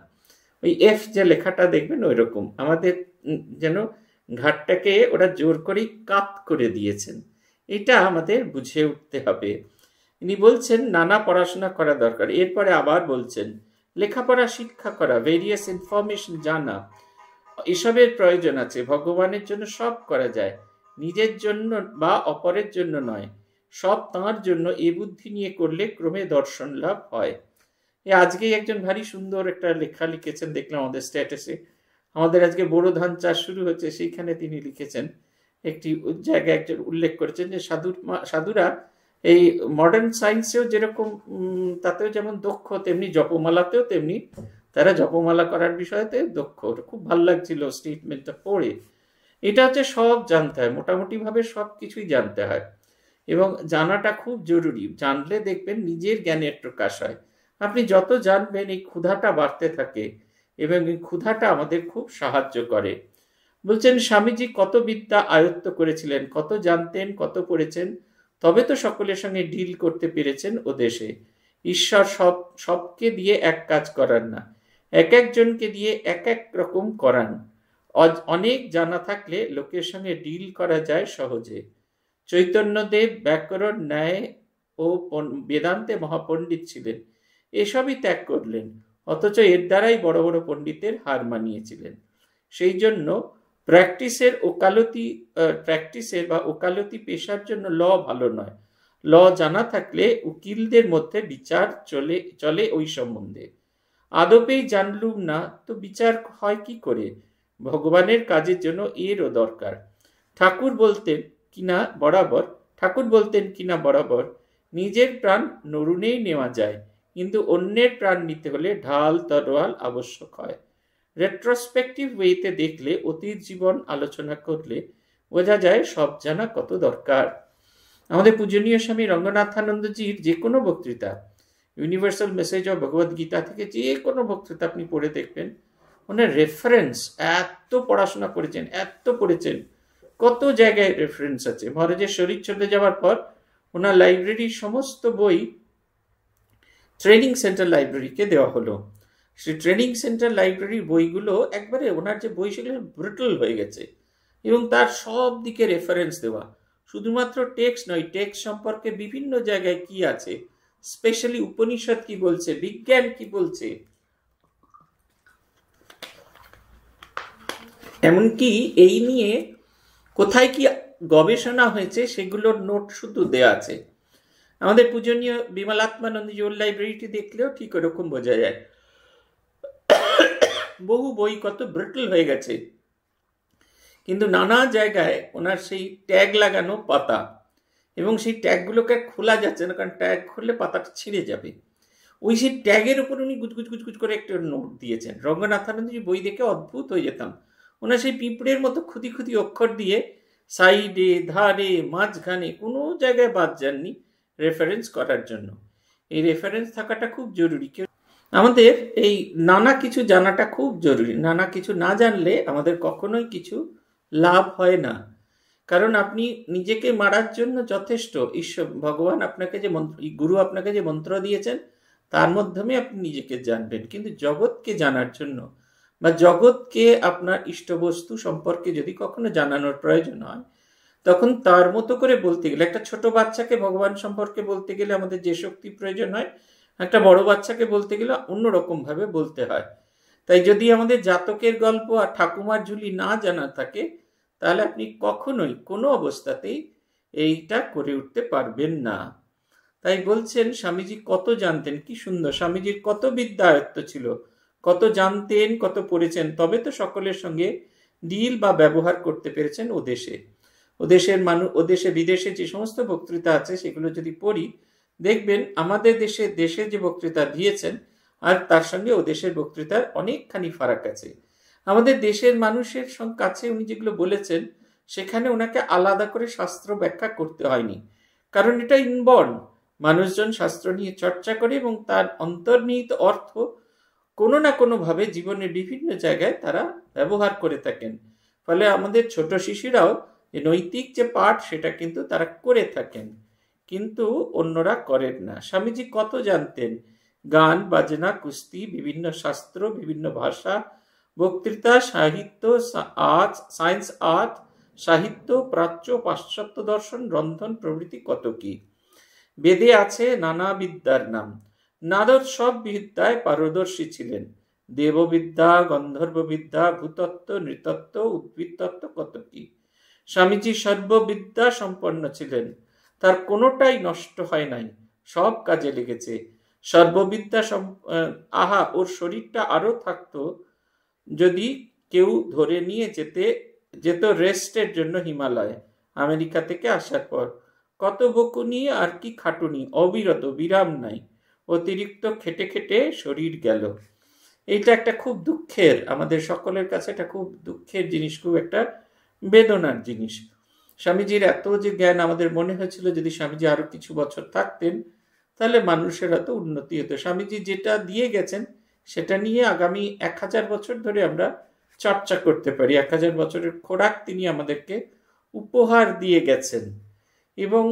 ওই এফ যে লেখাটা দেখবেন ওই রকম আমাদের যেন ঘাটটাকে ওরা জোর করেই কাত করে দিয়েছেন এটা আমাদের বুঝে উঠতে হবে ইনি বলছেন নানা পড়াশোনা করা দরকার এরপরে আবার বলছেন লেখাপড়া শিক্ষা করা ভেরিয়াস ইনফরমেশন জানা এসবের প্রয়োজন আছে ভগবানের জন্য সব করা যায় নিজের জন্য বা অপরের জন্য নয় সব তাঁর জন্য এ বুদ্ধি নিয়ে করলে ক্রমে দর্শন লাভ হয় আজকেই একজন ভারী সুন্দর একটা লেখা লিখেছেন দেখলাম আমাদের স্ট্যাটাসে আমাদের আজকে বোরো ধান চাষ শুরু হচ্ছে সেইখানে তিনি লিখেছেন একটি জায়গায় একজন উল্লেখ করেছেন যে সাধুর সাধুরা এই মডার্ন সায়েন্সেও যেরকম তাতেও যেমন দক্ষ তেমনি জপমালাতেও তেমনি তারা জপমালা করার বিষয়তে দক্ষ খুব ভাল লাগছিল স্টেটমেন্টটা পড়ে এটা হচ্ছে সব জানতে হয় মোটামুটিভাবে সব কিছুই জানতে হয় এবং জানাটা খুব জরুরি জানলে দেখবেন নিজের জ্ঞানের প্রকাশ হয় আপনি যত জানবেন এই ক্ষুধাটা বাড়তে থাকে এবং এই ক্ষুধাটা আমাদের খুব সাহায্য করে বলছেন স্বামীজি কত বিদ্যা আয়ত্ত করেছিলেন কত জানতেন কত পড়েছেন তবে তো সকলের সঙ্গে ডিল করতে পেরেছেন ও দেশে ঈশ্বর সব সবকে দিয়ে এক কাজ করান না এক একজনকে দিয়ে এক এক রকম করান অনেক জানা থাকলে লোকের সঙ্গে ডিল করা যায় সহজে চৈতন্যদেব ব্যাকরণ ন্যায় ও বেদান্তে মহাপণ্ডিত ছিলেন এসবই ত্যাগ করলেন অথচ এর দ্বারাই বড় বড় পণ্ডিতের হার মানিয়েছিলেন সেই জন্য প্র্যাকটিসের ওকালতি প্র্যাকটিসের বা ওকালতি পেশার জন্য ল ভালো নয় ল জানা থাকলে উকিলদের মধ্যে বিচার চলে চলে ওই সম্বন্ধে আদপেই জানলুম না তো বিচার হয় কি করে ভগবানের কাজের জন্য এরও দরকার ঠাকুর বলতেন কিনা বরাবর ঠাকুর বলতেন কিনা বরাবর নিজের প্রাণ নরুণেই নেওয়া যায় কিন্তু অন্যের প্রাণ নিতে হলে ঢাল তরোয়াল আবশ্যক হয় রেট্রোস্পেকটিভ ওয়েতে দেখলে অতীত জীবন আলোচনা করলে বোঝা যায় সব জানা কত দরকার আমাদের পূজনীয় স্বামী রঙ্গনাথানন্দজির যে কোনো বক্তৃতা universal message of Bhagavad Gita থেকে যে কোনো বক্তৃতা আপনি পড়ে দেখবেন ওনার রেফারেন্স এত পড়াশোনা করেছেন এত পড়েছেন কত জায়গায় রেফারেন্স আছে মহারাজের শরীর চলে যাওয়ার পর ওনার লাইব্রেরির সমস্ত বই ট্রেনিং সেন্টার লাইব্রেরিকে দেওয়া হলো সেই ট্রেনিং সেন্টার লাইব্রেরির বইগুলো একবারে ওনার যে বই সেগুলো ব্রিটল হয়ে গেছে এবং তার সব দিকে রেফারেন্স দেওয়া শুধুমাত্র টেক্সট নয় টেক্সট সম্পর্কে বিভিন্ন জায়গায় কি আছে স্পেশালি উপনিষদ কি বলছে বিজ্ঞান কি বলছে এমনকি এই নিয়ে কোথায় কি গবেষণা হয়েছে সেগুলোর নোট শুধু দেয়া আছে আমাদের পূজনীয় আত্মানন্দ জোর লাইব্রেরিটি দেখলেও ঠিক ওরকম বোঝা যায় বহু বই কত ব্রিটল হয়ে গেছে কিন্তু নানা জায়গায় ওনার সেই ট্যাগ লাগানো পাতা এবং সেই ট্যাগগুলোকে খোলা যাচ্ছে না কারণ ট্যাগ খুললে পাতাটা ছিঁড়ে যাবে ওই সেই ট্যাগের উপর উনি গুজগুজ গুজগুজ করে একটা নোট দিয়েছেন রঙ্গনাথানন্দজি বই দেখে অদ্ভুত হয়ে যেতাম ওনার সেই পিঁপড়ের মতো ক্ষুদি ক্ষুদি অক্ষর দিয়ে সাইডে ধারে মাঝখানে কোনো জায়গায় বাদ যাননি রেফারেন্স করার জন্য এই রেফারেন্স থাকাটা খুব জরুরি আমাদের এই নানা কিছু জানাটা খুব জরুরি নানা কিছু না জানলে আমাদের কখনোই কিছু লাভ হয় না কারণ আপনি নিজেকে মারার জন্য যথেষ্ট ঈশ্বর ভগবান আপনাকে যে মন্ত্র গুরু আপনাকে যে মন্ত্র দিয়েছেন তার মাধ্যমে আপনি নিজেকে জানবেন কিন্তু জগৎকে জানার জন্য বা জগৎকে আপনার ইষ্টবস্তু সম্পর্কে যদি কখনো জানানোর প্রয়োজন হয় তখন তার মতো করে বলতে গেলে একটা ছোট বাচ্চাকে ভগবান সম্পর্কে বলতে গেলে আমাদের যে শক্তি প্রয়োজন হয় একটা বড় বাচ্চাকে বলতে গেলে অন্যরকমভাবে বলতে হয় তাই যদি আমাদের জাতকের গল্প আর ঠাকুমার ঝুলি না জানা থাকে তাহলে আপনি কখনোই কোনো অবস্থাতেই এইটা করে উঠতে পারবেন না তাই বলছেন স্বামীজি কত জানতেন কি সুন্দর স্বামীজির কত বিদ্যা আয়ত্ত ছিল কত জানতেন কত পড়েছেন তবে তো সকলের সঙ্গে ডিল বা ব্যবহার করতে পেরেছেন ও দেশে ও দেশের মানুষ ও দেশে বিদেশে যে সমস্ত বক্তৃতা আছে সেগুলো যদি পড়ি দেখবেন আমাদের দেশে দেশে যে বক্তৃতা দিয়েছেন আর তার সঙ্গে ও দেশের বক্তৃতার অনেকখানি ফারাক আছে আমাদের দেশের মানুষের কাছে উনি যেগুলো বলেছেন সেখানে ওনাকে আলাদা করে শাস্ত্র ব্যাখ্যা করতে হয়নি কারণ এটা ইনবর্ন মানুষজন শাস্ত্র নিয়ে চর্চা করে এবং তার অন্তর্নিহিত অর্থ কোনো না কোনোভাবে জীবনের বিভিন্ন জায়গায় তারা ব্যবহার করে থাকেন ফলে আমাদের ছোট শিশুরাও এই নৈতিক যে পাঠ সেটা কিন্তু তারা করে থাকেন কিন্তু অন্যরা করেন না স্বামীজি কত জানতেন গান বাজনা কুস্তি বিভিন্ন শাস্ত্র বিভিন্ন ভাষা বক্তৃতা সাহিত্য আর্ট সায়েন্স আর্ট সাহিত্য প্রাচ্য পাশ্চাত্য দর্শন রন্ধন প্রভৃতি কত কি বেদে আছে নানা বিদ্যার নাম নাদর সব বিদ্যায় পারদর্শী ছিলেন দেববিদ্যা গন্ধর্ববিদ্যা ভূতত্ত্ব নৃতত্ত্ব উদ্ভিদতত্ত্ব কত কি স্বামীজি সর্ববিদ্যা সম্পন্ন ছিলেন তার কোনোটাই নষ্ট হয় নাই সব কাজে লেগেছে সর্ববিদ্যা আহা ওর শরীরটা আরো থাকতো যদি কেউ ধরে নিয়ে যেতে যেত রেস্টের জন্য হিমালয় আমেরিকা থেকে আসার পর কত বকুনি আর কি খাটুনি অবিরত বিরাম নাই অতিরিক্ত খেটে খেটে শরীর গেল এটা একটা খুব দুঃখের আমাদের সকলের কাছে এটা খুব দুঃখের জিনিস খুব একটা বেদনার জিনিস স্বামীজির এত যে জ্ঞান আমাদের মনে হয়েছিল যদি স্বামীজি আরো কিছু বছর থাকতেন তাহলে মানুষের এত উন্নতি হতো স্বামীজি যেটা দিয়ে গেছেন সেটা নিয়ে আগামী এক হাজার বছর ধরে আমরা চর্চা করতে পারি এক হাজার বছরের খোরাক তিনি আমাদেরকে উপহার দিয়ে গেছেন এবং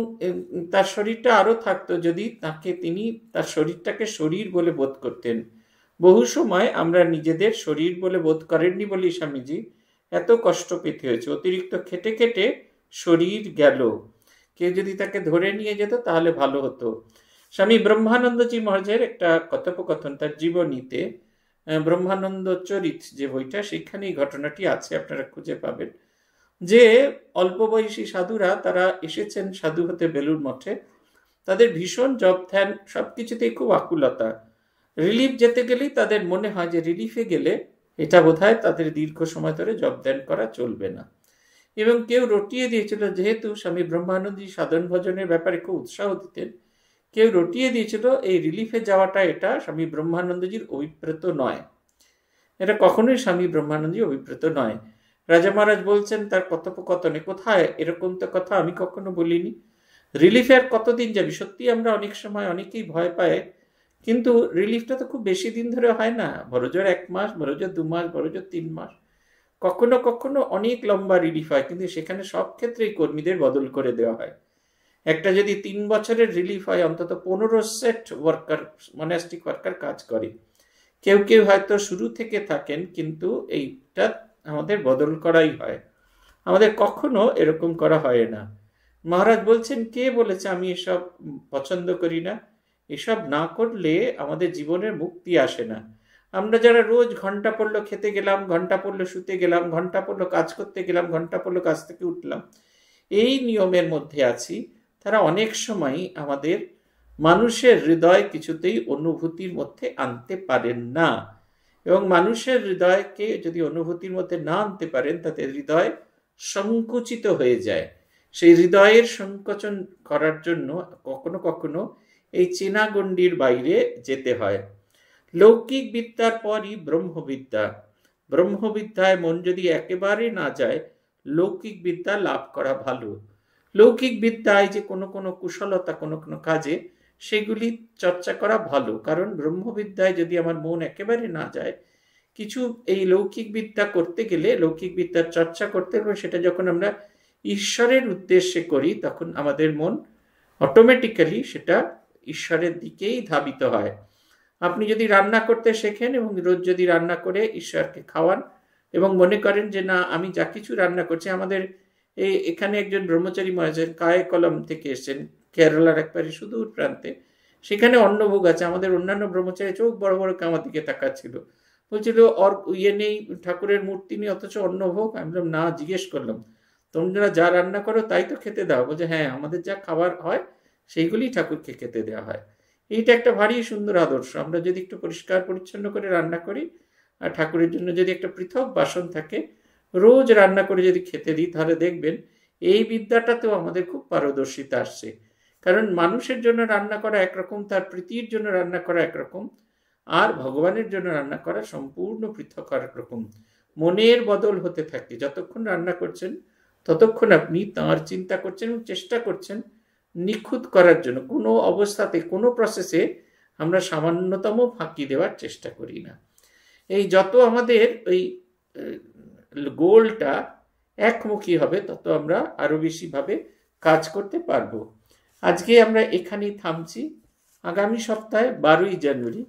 তার শরীরটা আরও থাকতো যদি তাকে তিনি তার শরীরটাকে শরীর বলে বোধ করতেন বহু সময় আমরা নিজেদের শরীর বলে বোধ করেননি বলি স্বামীজি এত কষ্ট পেতে হয়েছে অতিরিক্ত খেটে খেটে শরীর গেল কেউ যদি তাকে ধরে নিয়ে যেত তাহলে ভালো হতো স্বামী ব্রহ্মানন্দজি মহারাজের একটা কথোপকথন তার জীবনীতে ব্রহ্মানন্দ চরিত যে বইটা সেখানে এই ঘটনাটি আছে আপনারা খুঁজে পাবেন যে অল্প বয়সী সাধুরা তারা এসেছেন সাধু হতে বেলুর মঠে তাদের ভীষণ জব ধ্যান সব কিছুতেই খুব আকুলতা রিলিফ যেতে গেলেই তাদের মনে হয় যে রিলিফে গেলে এটা হয় তাদের দীর্ঘ সময় ধরে জবদান করা চলবে না এবং কেউ রটিয়ে দিয়েছিল যেহেতু স্বামী ব্রহ্মানন্দী সাধন ভজনের ব্যাপারে খুব উৎসাহ দিতেন কেউ রটিয়ে দিয়েছিল এই রিলিফে যাওয়াটা এটা স্বামী ব্রহ্মানন্দজির অভিপ্রেত নয় এটা কখনোই স্বামী ব্রহ্মানন্দী অভিপ্রেত নয় রাজা মহারাজ বলছেন তার কথোপকথনে কোথায় এরকম তো কথা আমি কখনো বলিনি রিলিফে আর কতদিন যাবি সত্যি আমরা অনেক সময় অনেকেই ভয় পায় কিন্তু রিলিফটা তো খুব বেশি দিন ধরে হয় না বড়জোর এক মাস বড়জোর দু মাস বড়জোর তিন মাস কখনো কখনো অনেক লম্বা রিলিফ হয় কিন্তু সেখানে সব ক্ষেত্রেই কর্মীদের বদল করে দেওয়া হয় একটা যদি তিন বছরের রিলিফ হয় অন্তত পনেরো সেট ওয়ার্কার মনাস্টিক ওয়ার্কার কাজ করে কেউ কেউ হয়তো শুরু থেকে থাকেন কিন্তু এইটা আমাদের বদল করাই হয় আমাদের কখনো এরকম করা হয় না মহারাজ বলছেন কে বলেছে আমি এসব পছন্দ করি না এসব না করলে আমাদের জীবনের মুক্তি আসে না আমরা যারা রোজ ঘন্টা পড়লো খেতে গেলাম ঘন্টা পড়লো শুতে গেলাম ঘন্টা পড়লো কাজ করতে গেলাম ঘন্টা পড়লো কাজ থেকে উঠলাম এই নিয়মের মধ্যে আছি তারা অনেক সময় আমাদের মানুষের হৃদয় কিছুতেই অনুভূতির মধ্যে আনতে পারেন না এবং মানুষের হৃদয়কে যদি অনুভূতির মধ্যে না আনতে পারেন তাতে হৃদয় সংকুচিত হয়ে যায় সেই হৃদয়ের সংকোচন করার জন্য কখনো কখনো এই চেনা গণ্ডির বাইরে যেতে হয় লৌকিক বিদ্যার পরই ব্রহ্মবিদ্যা ব্রহ্মবিদ্যায় মন যদি একেবারে না যায় লৌকিক বিদ্যা লাভ করা ভালো লৌকিক বিদ্যায় যে কোনো কোনো কুশলতা কোনো কোনো কাজে সেগুলি চর্চা করা ভালো কারণ ব্রহ্মবিদ্যায় যদি আমার মন একেবারে না যায় কিছু এই লৌকিক বিদ্যা করতে গেলে লৌকিক বিদ্যার চর্চা করতে গেলে সেটা যখন আমরা ঈশ্বরের উদ্দেশ্যে করি তখন আমাদের মন অটোমেটিক্যালি সেটা ঈশ্বরের দিকেই ধাবিত হয় আপনি যদি রান্না করতে শেখেন এবং রোজ যদি রান্না করে ঈশ্বরকে খাওয়ান এবং মনে করেন যে না আমি যা কিছু রান্না করছি আমাদের এই এখানে একজন ব্রহ্মচারী মহাজন কায়ে কলম থেকে এসেছেন কেরলার একবারে সুদূর প্রান্তে সেখানে অন্নভোগ আছে আমাদের অন্যান্য ব্রহ্মচারী চোখ বড় বড় আমার দিকে তাকাচ্ছিল বলছিল অর ইয়ে নেই ঠাকুরের মূর্তি নেই অথচ অন্নভোগ আমি বললাম না জিজ্ঞেস করলাম তোমরা যা রান্না করো তাই তো খেতে দাও বলছে হ্যাঁ আমাদের যা খাবার হয় সেইগুলি ঠাকুরকে খেতে দেওয়া হয় এইটা একটা ভারী সুন্দর আদর্শ আমরা যদি একটু পরিষ্কার পরিচ্ছন্ন করে রান্না করি আর ঠাকুরের জন্য যদি একটা পৃথক বাসন থাকে রোজ রান্না করে যদি খেতে দিই তাহলে দেখবেন এই বিদ্যাটাতেও আমাদের খুব পারদর্শিতা আসছে কারণ মানুষের জন্য রান্না করা একরকম তার প্রীতির জন্য রান্না করা একরকম আর ভগবানের জন্য রান্না করা সম্পূর্ণ পৃথক একরকম মনের বদল হতে থাকে যতক্ষণ রান্না করছেন ততক্ষণ আপনি তাঁর চিন্তা করছেন এবং চেষ্টা করছেন নিখুঁত করার জন্য কোনো অবস্থাতে কোনো প্রসেসে আমরা সামান্যতম ফাঁকি দেওয়ার চেষ্টা করি না এই যত আমাদের ওই গোলটা একমুখী হবে তত আমরা আরও বেশিভাবে কাজ করতে পারব আজকে আমরা এখানেই থামছি আগামী সপ্তাহে বারোই জানুয়ারি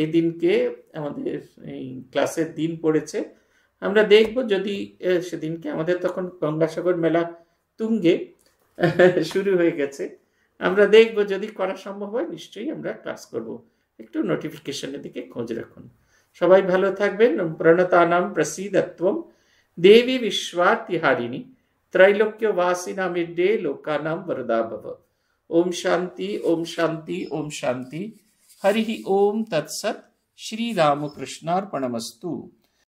এই দিনকে আমাদের এই ক্লাসের দিন পড়েছে আমরা দেখব যদি সেদিনকে আমাদের তখন গঙ্গাসাগর মেলা তুঙ্গে শুরু হয়ে গেছে আমরা দেখব যদি করা সম্ভব হয় নিশ্চয়ই আমরা ক্লাস করব একটু নোটিফিকেশনের দিকে খোঁজ রাখুন সবাই ভালো থাকবেন প্রণতানাম প্রসিদত্বম দেবী বিশ্বাতিহারিণী ত্রৈলোক্য ডে লোকানাম বরদা ভব ওম শান্তি ওম শান্তি ওম শান্তি হরি ওম তৎসৎ শ্রীরামকৃষ্ণার্পণমস্তু